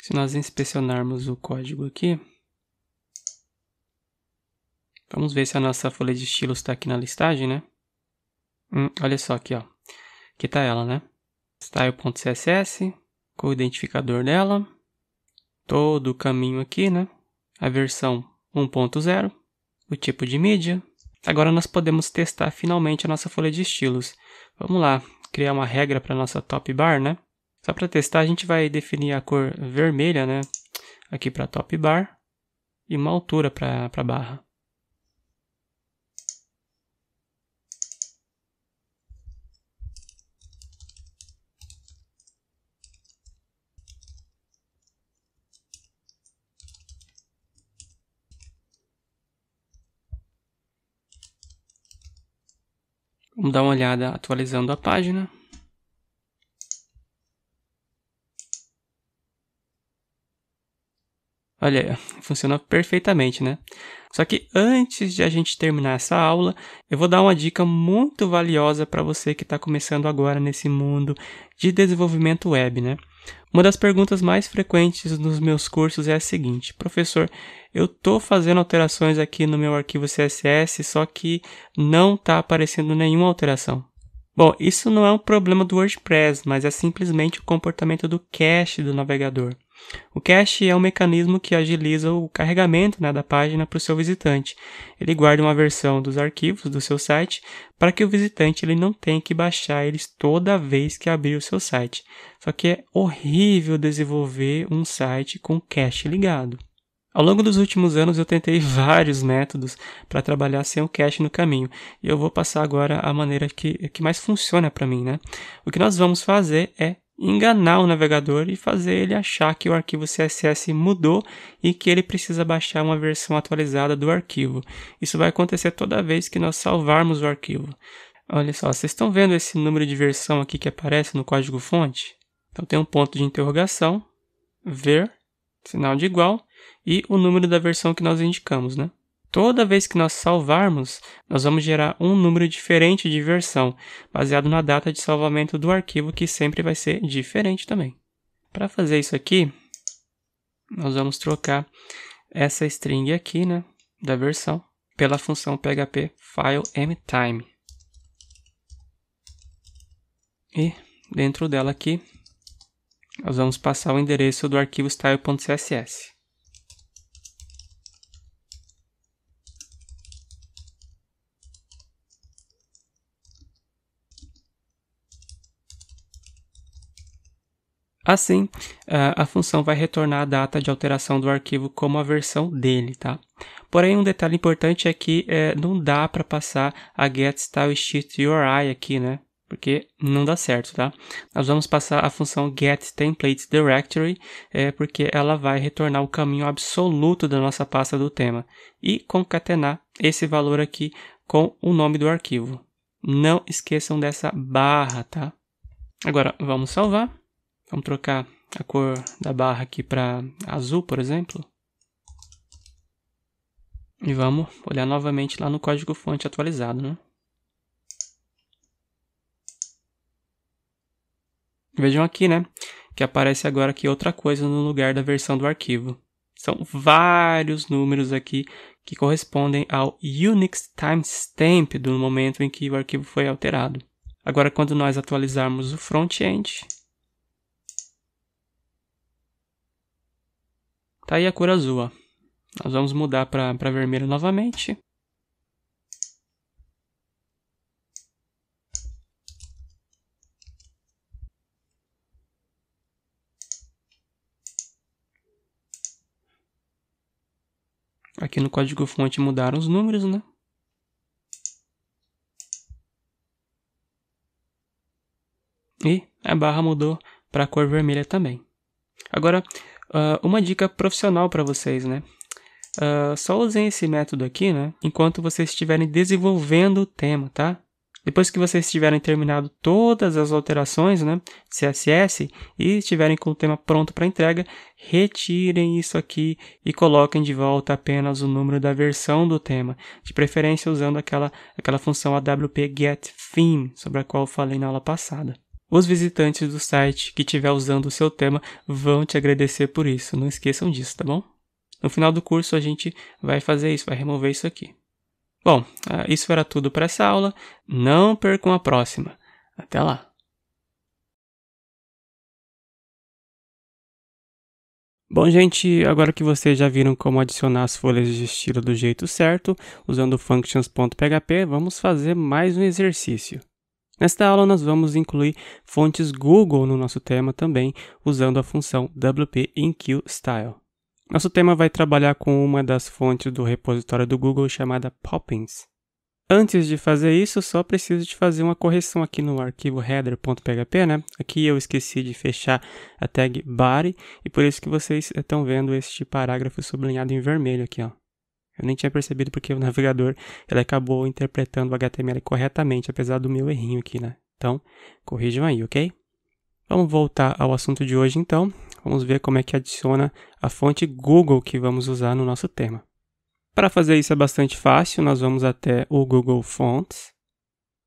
Se nós inspecionarmos o código aqui, Vamos ver se a nossa folha de estilos está aqui na listagem, né? Hum, olha só aqui, ó. Aqui está ela, né? Style.css, com o identificador dela, todo o caminho aqui, né? A versão 1.0, o tipo de mídia. Agora nós podemos testar finalmente a nossa folha de estilos. Vamos lá, criar uma regra para nossa top bar, né? Só para testar, a gente vai definir a cor vermelha, né? Aqui para top bar e uma altura para a barra. Vamos dar uma olhada atualizando a página. Olha, funciona perfeitamente, né? Só que antes de a gente terminar essa aula, eu vou dar uma dica muito valiosa para você que está começando agora nesse mundo de desenvolvimento web, né? Uma das perguntas mais frequentes nos meus cursos é a seguinte: professor, eu estou fazendo alterações aqui no meu arquivo CSS, só que não está aparecendo nenhuma alteração. Bom, isso não é um problema do WordPress, mas é simplesmente o comportamento do cache do navegador. O cache é um mecanismo que agiliza o carregamento né, da página para o seu visitante. Ele guarda uma versão dos arquivos do seu site para que o visitante ele não tenha que baixar eles toda vez que abrir o seu site. Só que é horrível desenvolver um site com cache ligado. Ao longo dos últimos anos eu tentei vários métodos para trabalhar sem o cache no caminho, e eu vou passar agora a maneira que, que mais funciona para mim, né? O que nós vamos fazer é enganar o navegador e fazer ele achar que o arquivo CSS mudou e que ele precisa baixar uma versão atualizada do arquivo. Isso vai acontecer toda vez que nós salvarmos o arquivo. Olha só, vocês estão vendo esse número de versão aqui que aparece no código fonte? Então tem um ponto de interrogação, ver, sinal de igual, e o número da versão que nós indicamos, né? Toda vez que nós salvarmos, nós vamos gerar um número diferente de versão, baseado na data de salvamento do arquivo, que sempre vai ser diferente também. Para fazer isso aqui, nós vamos trocar essa string aqui, né, da versão, pela função php file mtime. E dentro dela aqui, nós vamos passar o endereço do arquivo style.css. Assim, eh, a função vai retornar a data de alteração do arquivo como a versão dele, tá? Porém, um detalhe importante é que é, não dá para passar a getStyleSheetURI aqui, né? Porque não dá certo, tá? Nós vamos passar a função getTemplateDirectory, é, eh, porque ela vai retornar o caminho absoluto da nossa pasta do tema e concatenar esse valor aqui com o nome do arquivo. Não esqueçam dessa barra, tá? Agora, vamos salvar. Vamos trocar a cor da barra aqui para azul, por exemplo. E vamos olhar novamente lá no código fonte atualizado, né? Vejam aqui, né? Que aparece agora aqui outra coisa no lugar da versão do arquivo. São vários números aqui que correspondem ao Unix timestamp do momento em que o arquivo foi alterado. Agora, quando nós atualizarmos o front-end, Tá aí a cor azul, ó. Nós vamos mudar para vermelho novamente. Aqui no código fonte mudaram os números, né? E a barra mudou para a cor vermelha também. Agora, uh, uma dica profissional para vocês, né? Uh, só usem esse método aqui, né? Enquanto vocês estiverem desenvolvendo o tema, tá? Depois que vocês tiverem terminado todas as alterações, né, CSS, e estiverem com o tema pronto para entrega, retirem isso aqui e coloquem de volta apenas o número da versão do tema, de preferência usando aquela, aquela função awp getTheme, sobre a qual falei na aula passada. Os visitantes do site que estiver usando o seu tema vão te agradecer por isso. Não esqueçam disso, tá bom? No final do curso a gente vai fazer isso, vai remover isso aqui. Bom, ah, isso era tudo para essa aula. Não percam a próxima. Até lá! Bom, gente, agora que vocês já viram como adicionar as folhas de estilo do jeito certo, usando functions.php, vamos fazer mais um exercício. Nesta aula, nós vamos incluir fontes Google no nosso tema também, usando a função wp-inq-style. Nosso tema vai trabalhar com uma das fontes do repositório do Google chamada Poppins. Antes de fazer isso, só preciso de fazer uma correção aqui no arquivo header.php, né? Aqui eu esqueci de fechar a tag body e por isso que vocês estão vendo este parágrafo sublinhado em vermelho aqui, ó. Eu nem tinha percebido porque o navegador ele acabou interpretando o HTML corretamente, apesar do meu errinho aqui, né? Então, corrijam aí, ok? Vamos voltar ao assunto de hoje então. Vamos ver como é que adiciona a fonte Google que vamos usar no nosso tema. Para fazer isso é bastante fácil, nós vamos até o Google Fonts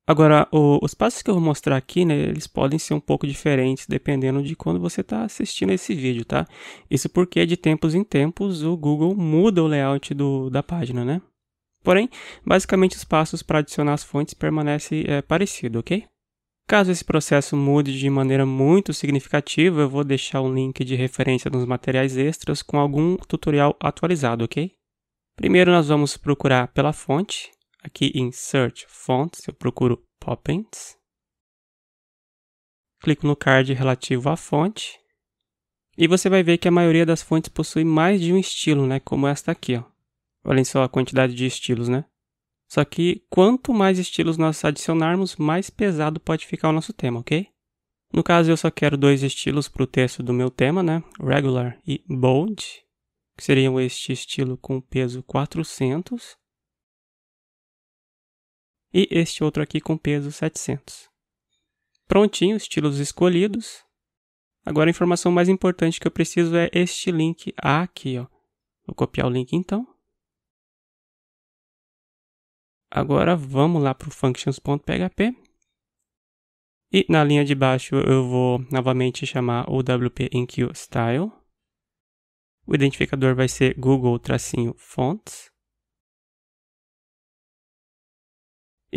Agora, o, os passos que eu vou mostrar aqui, né, eles podem ser um pouco diferentes dependendo de quando você está assistindo esse vídeo, tá? Isso porque de tempos em tempos o Google muda o layout do, da página, né? Porém, basicamente os passos para adicionar as fontes permanece é, parecido, ok? Caso esse processo mude de maneira muito significativa, eu vou deixar um link de referência nos materiais extras com algum tutorial atualizado, ok? Primeiro nós vamos procurar pela fonte, Aqui em Search Fonts, eu procuro Poppins. Clico no card relativo à fonte. E você vai ver que a maioria das fontes possui mais de um estilo, né? Como esta aqui, ó. Olhem só a quantidade de estilos, né? Só que quanto mais estilos nós adicionarmos, mais pesado pode ficar o nosso tema, ok? No caso, eu só quero dois estilos para o texto do meu tema, né? Regular e Bold, que seriam este estilo com peso 400 e este outro aqui com peso 700. Prontinho, estilos escolhidos. Agora a informação mais importante que eu preciso é este link aqui. Ó. Vou copiar o link então. Agora vamos lá para o functions.php. E na linha de baixo eu vou novamente chamar o wp-enqueue style. O identificador vai ser google-fonts.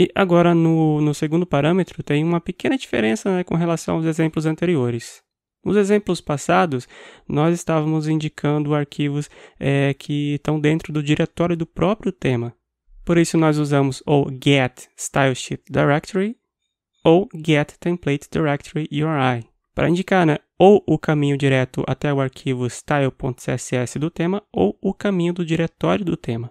E agora, no, no segundo parâmetro, tem uma pequena diferença né, com relação aos exemplos anteriores. Nos exemplos passados, nós estávamos indicando arquivos é, que estão dentro do diretório do próprio tema. Por isso, nós usamos ou get stylesheet directory ou get template directory URI para indicar né, ou o caminho direto até o arquivo style.css do tema ou o caminho do diretório do tema.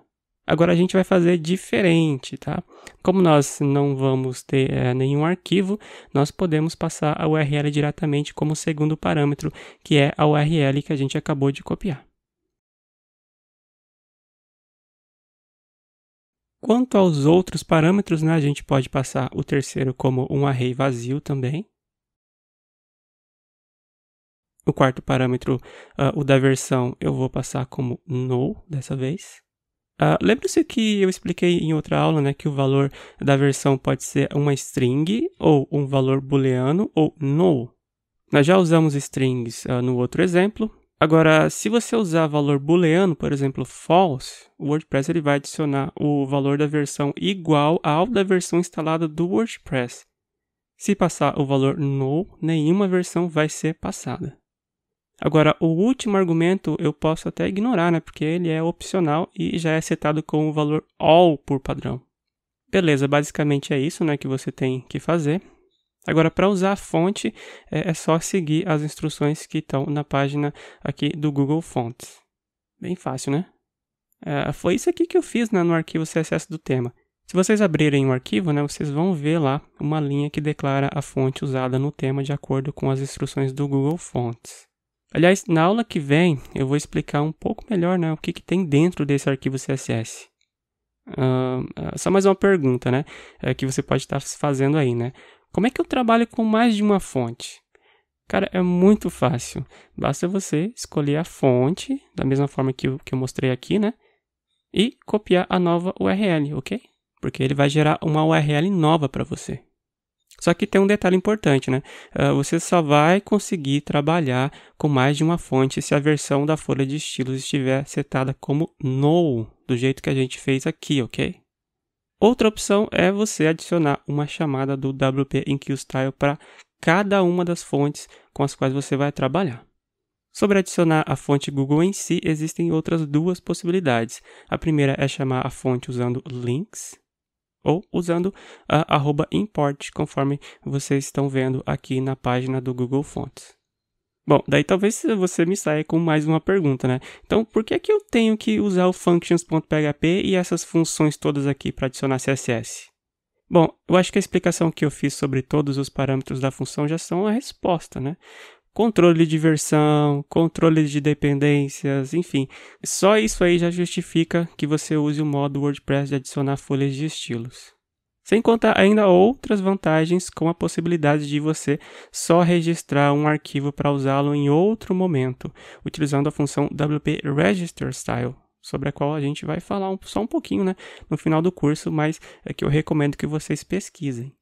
Agora a gente vai fazer diferente, tá? Como nós não vamos ter é, nenhum arquivo, nós podemos passar a URL diretamente como segundo parâmetro, que é a URL que a gente acabou de copiar. Quanto aos outros parâmetros, né, a gente pode passar o terceiro como um array vazio também. O quarto parâmetro, uh, o da versão, eu vou passar como null dessa vez. Uh, ah, se que eu expliquei em outra aula né, que o valor da versão pode ser uma string, ou um valor booleano, ou null. Nós já usamos strings uh, no outro exemplo. Agora, se você usar valor booleano, por exemplo, false, o WordPress ele vai adicionar o valor da versão igual ao da versão instalada do WordPress. Se passar o valor null, nenhuma versão vai ser passada. Agora, o último argumento eu posso até ignorar, né? Porque ele é opcional e já é setado com o valor all por padrão. Beleza, basicamente é isso né, que você tem que fazer. Agora, para usar a fonte, é, é, só seguir as instruções que estão na página aqui do Google Fonts. Bem fácil, né? É, foi isso aqui que eu fiz né, no arquivo CSS do tema. Se vocês abrirem o arquivo, né, vocês vão ver lá uma linha que declara a fonte usada no tema de acordo com as instruções do Google Fonts. Aliás, na aula que vem eu vou explicar um pouco melhor né, o que, que tem dentro desse arquivo CSS. Uh, ah, só mais uma pergunta né, eh, que você pode estar se fazendo aí. Né? Como é que eu trabalho com mais de uma fonte? Cara, é muito fácil. Basta você escolher a fonte, da mesma forma que eu, que eu mostrei aqui, né? E copiar a nova URL, ok? Porque ele vai gerar uma URL nova para você. Só que tem um detalhe importante, né? Ah, você só vai conseguir trabalhar com mais de uma fonte se a versão da folha de estilos estiver setada como no, do jeito que a gente fez aqui, ok? Outra opção é você adicionar uma chamada do WP style para cada uma das fontes com as quais você vai trabalhar. Sobre adicionar a fonte Google em si, existem outras duas possibilidades. A primeira é chamar a fonte usando links, ou usando a arroba import, conforme vocês estão vendo aqui na página do Google Fonts. Bom, daí talvez você me saia com mais uma pergunta, né? Então, por que é que eu tenho que usar o functions.php e essas funções todas aqui para adicionar CSS? Bom, eu acho que a explicação que eu fiz sobre todos os parâmetros da função já são a resposta, né? controle de versão, controle de dependências, enfim. Só isso aí já justifica que você use o modo WordPress de adicionar folhas de estilos. Sem contar ainda outras vantagens, como a possibilidade de você só registrar um arquivo para usá-lo em outro momento, utilizando a função WP Register Style, sobre a qual a gente vai falar um, só um pouquinho né, no final do curso, mas é que eu recomendo que vocês pesquisem.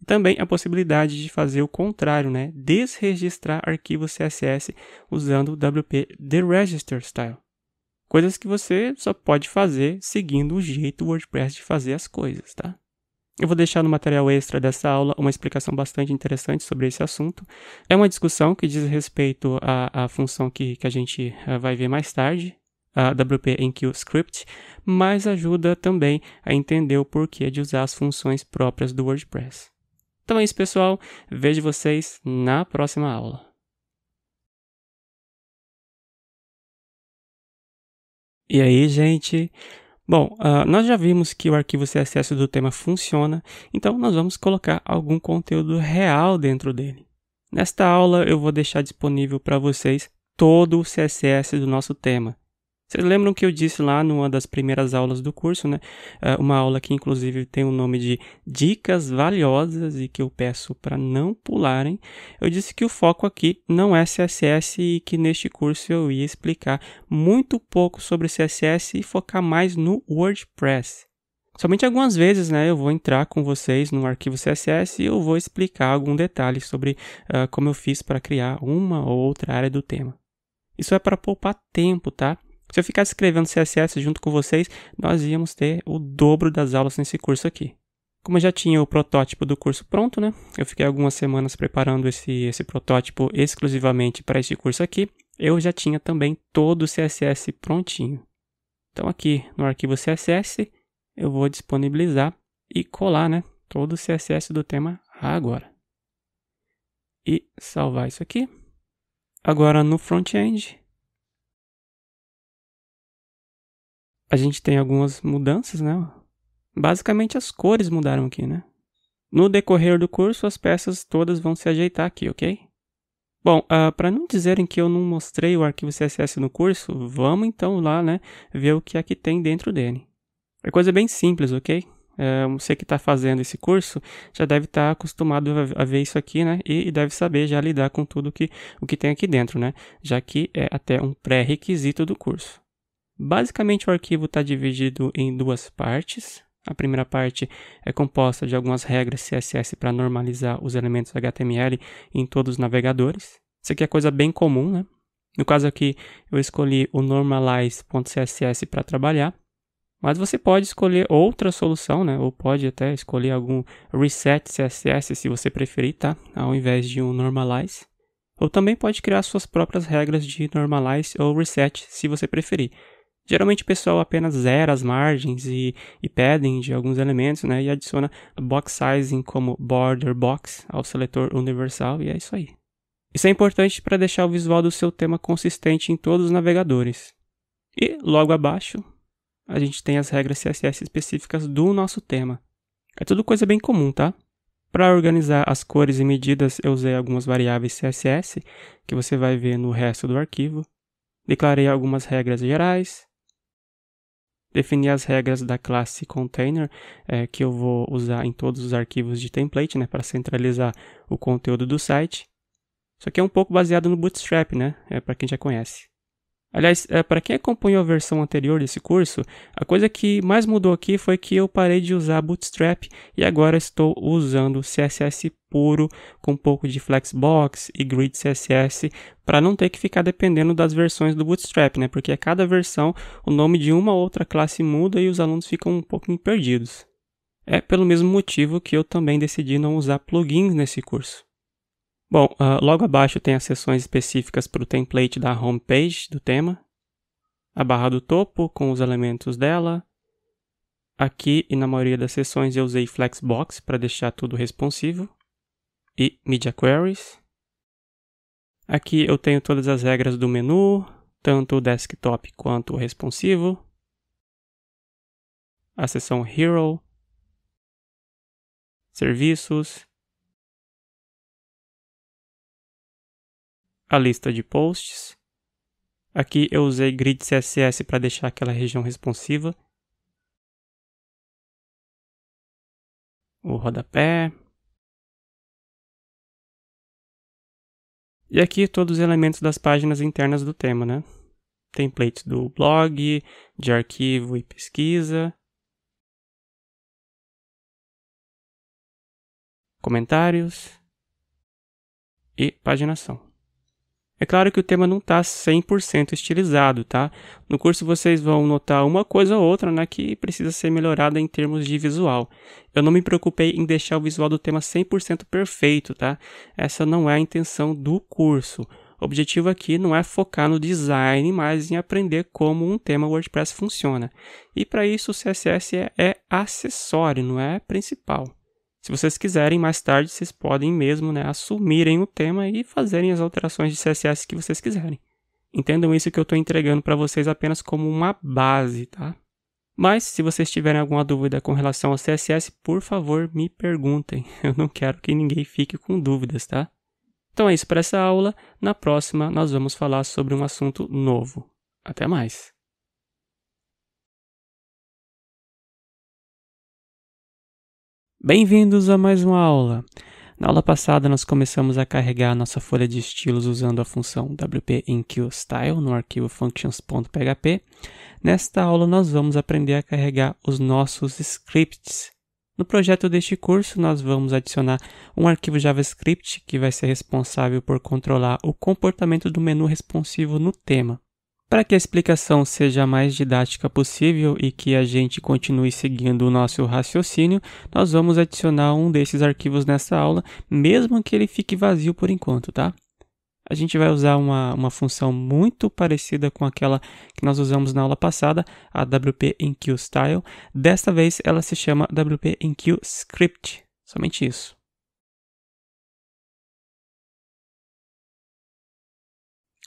E também a possibilidade de fazer o contrário, né? desregistrar arquivos CSS usando o WP deregister style. Coisas que você só pode fazer seguindo o jeito WordPress de fazer as coisas, tá? Eu vou deixar no material extra dessa aula uma explicação bastante interessante sobre esse assunto. É uma discussão que diz respeito à, à função que, que a gente eh, vai ver mais tarde, a WP NQ Script, mas ajuda também a entender o porquê de usar as funções próprias do WordPress. Então é isso, pessoal. Vejo vocês na próxima aula. E aí, gente? Bom, uh, nós já vimos que o arquivo CSS do tema funciona, então nós vamos colocar algum conteúdo real dentro dele. Nesta aula, eu vou deixar disponível para vocês todo o CSS do nosso tema. Vocês lembram que eu disse lá numa das primeiras aulas do curso, né? É, uma aula que inclusive tem o nome de Dicas Valiosas e que eu peço para não pularem. Eu disse que o foco aqui não é CSS e que neste curso eu ia explicar muito pouco sobre CSS e focar mais no WordPress. Somente algumas vezes né, eu vou entrar com vocês no arquivo CSS e eu vou explicar algum detalhe sobre uh, como eu fiz para criar uma ou outra área do tema. Isso é para poupar tempo, tá? Se eu ficasse escrevendo CSS junto com vocês, nós íamos ter o dobro das aulas nesse curso aqui. Como eu já tinha o protótipo do curso pronto, né? Eu fiquei algumas semanas preparando esse, esse protótipo exclusivamente para este curso aqui. Eu já tinha também todo o CSS prontinho. Então aqui no arquivo CSS eu vou disponibilizar e colar, né? Todo o CSS do tema agora. E salvar isso aqui. Agora no front-end a gente tem algumas mudanças, né? Basicamente as cores mudaram aqui, né? No decorrer do curso, as peças todas vão se ajeitar aqui, ok? Bom, uh, ah, para não dizerem que eu não mostrei o arquivo CSS no curso, vamos então lá, né, ver o que é que tem dentro dele. É coisa bem simples, ok? Uh, você que está fazendo esse curso já deve estar tá acostumado a, ver isso aqui, né? E, e, deve saber já lidar com tudo que, o que tem aqui dentro, né? Já que é até um pré-requisito do curso. Basicamente, o arquivo está dividido em duas partes. A primeira parte é composta de algumas regras CSS para normalizar os elementos HTML em todos os navegadores. Isso aqui é coisa bem comum, né? No caso aqui, eu escolhi o normalize.css para trabalhar, mas você pode escolher outra solução, né? Ou pode até escolher algum reset CSS se você preferir, tá? Ao invés de um normalize. Ou também pode criar suas próprias regras de normalize ou reset se você preferir. Geralmente o pessoal apenas zera as margens e, e de alguns elementos, né? E adiciona box sizing como border box ao seletor universal e é isso aí. Isso é importante para deixar o visual do seu tema consistente em todos os navegadores. E logo abaixo, a gente tem as regras CSS específicas do nosso tema. É tudo coisa bem comum, tá? Para organizar as cores e medidas, eu usei algumas variáveis CSS, que você vai ver no resto do arquivo. Declarei algumas regras gerais, definir as regras da classe container é, que eu vou usar em todos os arquivos de template né, para centralizar o conteúdo do site. Isso aqui é um pouco baseado no Bootstrap, né? É para quem já conhece. Aliás, é, para quem acompanhou a versão anterior desse curso, a coisa que mais mudou aqui foi que eu parei de usar Bootstrap e agora estou usando CSS puro com um pouco de Flexbox e Grid CSS para não ter que ficar dependendo das versões do Bootstrap, né? Porque a cada versão o nome de uma ou outra classe muda e os alunos ficam um pouquinho perdidos. É pelo mesmo motivo que eu também decidi não usar plugins nesse curso. Bom, uh, logo abaixo tem as seções específicas para o template da homepage do tema, a barra do topo com os elementos dela. Aqui e na maioria das seções eu usei Flexbox para deixar tudo responsivo e Media Queries. Aqui eu tenho todas as regras do menu, tanto o desktop quanto o responsivo. A seção Hero, Serviços, a lista de posts. Aqui eu usei grid CSS para deixar aquela região responsiva. O rodapé. E aqui todos os elementos das páginas internas do tema, né? Templates do blog, de arquivo e pesquisa. Comentários. E paginação. É claro que o tema não está 100% estilizado, tá? No curso vocês vão notar uma coisa ou outra né, que precisa ser melhorada em termos de visual. Eu não me preocupei em deixar o visual do tema 100% perfeito, tá? Essa não é a intenção do curso. O objetivo aqui não é focar no design, mas em aprender como um tema WordPress funciona. E para isso o CSS é, é acessório, não é principal. Se vocês quiserem, mais tarde vocês podem mesmo né, assumirem o tema e fazerem as alterações de CSS que vocês quiserem. Entendam isso que eu estou entregando para vocês apenas como uma base, tá? Mas se vocês tiverem alguma dúvida com relação ao CSS, por favor me perguntem. Eu não quero que ninguém fique com dúvidas, tá? Então é isso para essa aula. Na próxima, nós vamos falar sobre um assunto novo. Até mais! Bem-vindos a mais uma aula. Na aula passada, nós começamos a carregar a nossa folha de estilos usando a função wp-enqueue-style no arquivo functions.php. Nesta aula, nós vamos aprender a carregar os nossos scripts. No projeto deste curso, nós vamos adicionar um arquivo JavaScript que vai ser responsável por controlar o comportamento do menu responsivo no tema. Para que a explicação seja a mais didática possível e que a gente continue seguindo o nosso raciocínio, nós vamos adicionar um desses arquivos nessa aula, mesmo que ele fique vazio por enquanto, tá? A gente vai usar uma, uma função muito parecida com aquela que nós usamos na aula passada, a WP enqueue style. Desta vez ela se chama WP enqueue script, somente isso.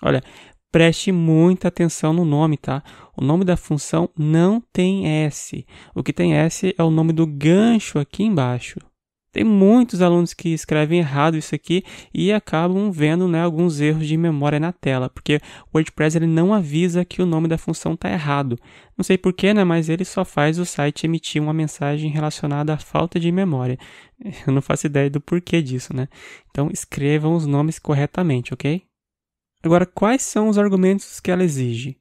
Olha, Preste muita atenção no nome, tá? O nome da função não tem S. O que tem S é o nome do gancho aqui embaixo. Tem muitos alunos que escrevem errado isso aqui e acabam vendo né, alguns erros de memória na tela, porque o WordPress ele não avisa que o nome da função está errado. Não sei porquê, né, mas ele só faz o site emitir uma mensagem relacionada à falta de memória. Eu não faço ideia do porquê disso, né? Então escrevam os nomes corretamente, ok? Agora, quais são os argumentos que ela exige?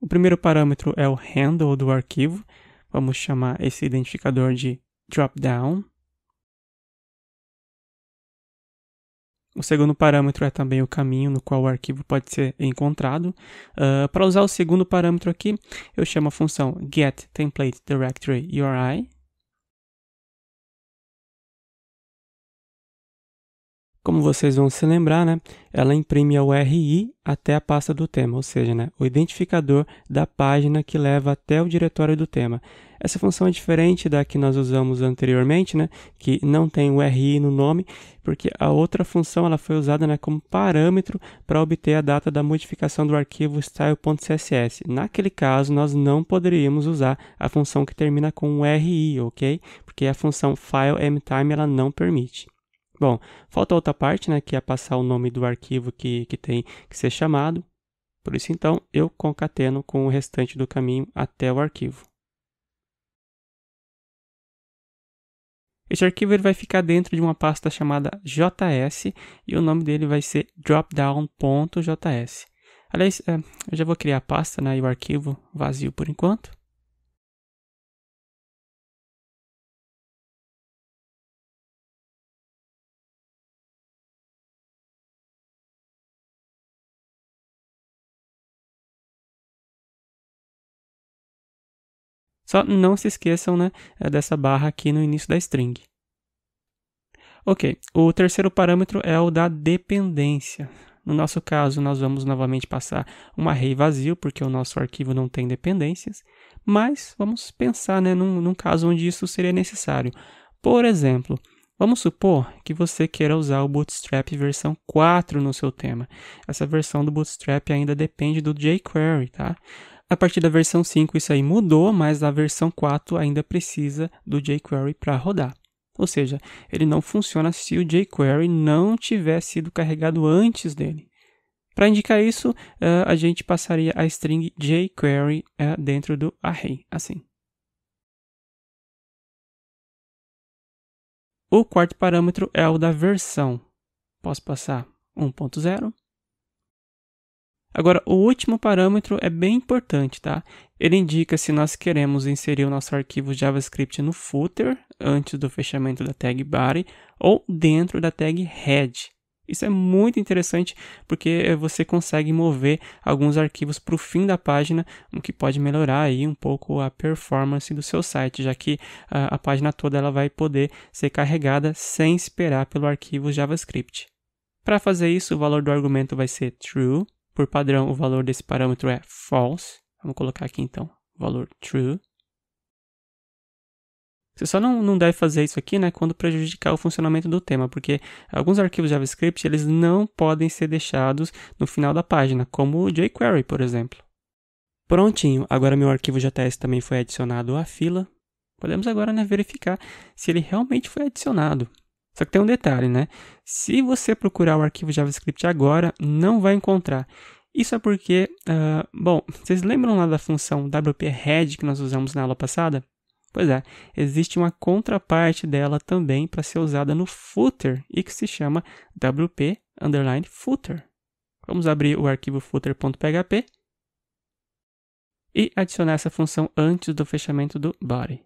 O primeiro parâmetro é o handle do arquivo. Vamos chamar esse identificador de dropdown. O segundo parâmetro é também o caminho no qual o arquivo pode ser encontrado. Uh, Para usar o segundo parâmetro aqui, eu chamo a função getTemplateDirectoryURI, Como vocês vão se lembrar, né, ela imprime a URI até a pasta do tema, ou seja, né, o identificador da página que leva até o diretório do tema. Essa função é diferente da que nós usamos anteriormente, né, que não tem URI no nome, porque a outra função ela foi usada né, como parâmetro para obter a data da modificação do arquivo style.css. Naquele caso, nós não poderíamos usar a função que termina com URI, ok? Porque a função filemtime ela não permite. Bom, falta outra parte, né, que é passar o nome do arquivo que, que tem que ser chamado. Por isso, então, eu concateno com o restante do caminho até o arquivo. Este arquivo ele vai ficar dentro de uma pasta chamada JS e o nome dele vai ser dropdown.js. Aliás, é, eu já vou criar a pasta né, e o arquivo vazio por enquanto. Só não se esqueçam né, eh, dessa barra aqui no início da string. Ok, o terceiro parâmetro é o da dependência. No nosso caso, nós vamos novamente passar um array vazio, porque o nosso arquivo não tem dependências, mas vamos pensar né, num, num caso onde isso seria necessário. Por exemplo, Vamos supor que você queira usar o Bootstrap versão 4 no seu tema. Essa versão do Bootstrap ainda depende do jQuery, tá? A partir da versão 5 isso aí mudou, mas a versão 4 ainda precisa do jQuery para rodar. Ou seja, ele não funciona se o jQuery não tiver sido carregado antes dele. Para indicar isso, eh, a gente passaria a string jQuery eh, dentro do array, assim. O quarto parâmetro é o da versão. Posso passar 1.0, Agora, o último parâmetro é bem importante, tá? Ele indica se nós queremos inserir o nosso arquivo JavaScript no footer, antes do fechamento da tag body, ou dentro da tag head. Isso é muito interessante porque você consegue mover alguns arquivos para o fim da página, o que pode melhorar aí um pouco a performance do seu site, já que a, ah, a página toda ela vai poder ser carregada sem esperar pelo arquivo JavaScript. Para fazer isso, o valor do argumento vai ser true por padrão, o valor desse parâmetro é false. Vamos colocar aqui então o valor true. Você só não, não deve fazer isso aqui né, quando prejudicar o funcionamento do tema, porque alguns arquivos JavaScript eles não podem ser deixados no final da página, como o jQuery, por exemplo. Prontinho, agora meu arquivo JS também foi adicionado à fila. Podemos agora né, verificar se ele realmente foi adicionado. Só que tem um detalhe, né? Se você procurar o arquivo JavaScript agora, não vai encontrar. Isso é porque, uh, bom, vocês lembram lá da função wp-head que nós usamos na aula passada? Pois é, existe uma contraparte dela também para ser usada no footer e que se chama wp underline footer. Vamos abrir o arquivo footer.php e adicionar essa função antes do fechamento do body.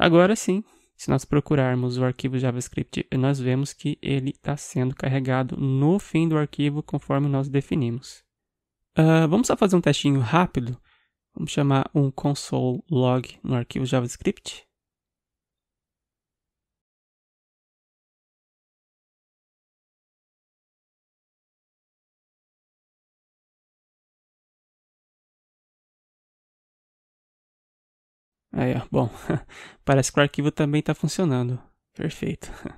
Agora sim, se nós procurarmos o arquivo JavaScript, nós vemos que ele está sendo carregado no fim do arquivo conforme nós definimos. Uh, vamos só fazer um testinho rápido. Vamos chamar um console log no arquivo JavaScript. Aí, ó, bom, parece que o arquivo também está funcionando. Perfeito.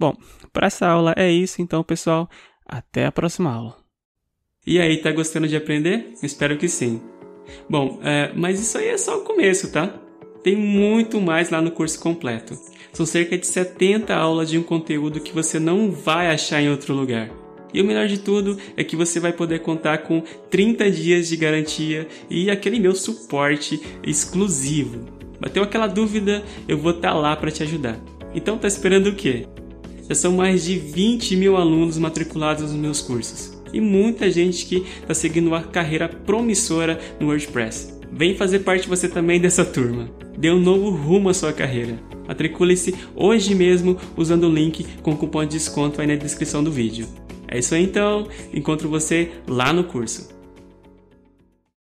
Bom, para essa aula é isso, então, pessoal. Até a próxima aula. E aí, tá gostando de aprender? Espero que sim. Bom, é, mas isso aí é só o começo, tá? Tem muito mais lá no curso completo. São cerca de 70 aulas de um conteúdo que você não vai achar em outro lugar. E o melhor de tudo é que você vai poder contar com 30 dias de garantia e aquele meu suporte exclusivo. Bateu aquela dúvida? Eu vou estar tá lá para te ajudar. Então tá esperando o quê? Já são mais de 20 mil alunos matriculados nos meus cursos e muita gente que está seguindo uma carreira promissora no WordPress. Vem fazer parte você também dessa turma. Dê um novo rumo à sua carreira. Matricule-se hoje mesmo usando o link com cupom de desconto aí na descrição do vídeo. É isso aí então, encontro você lá no curso.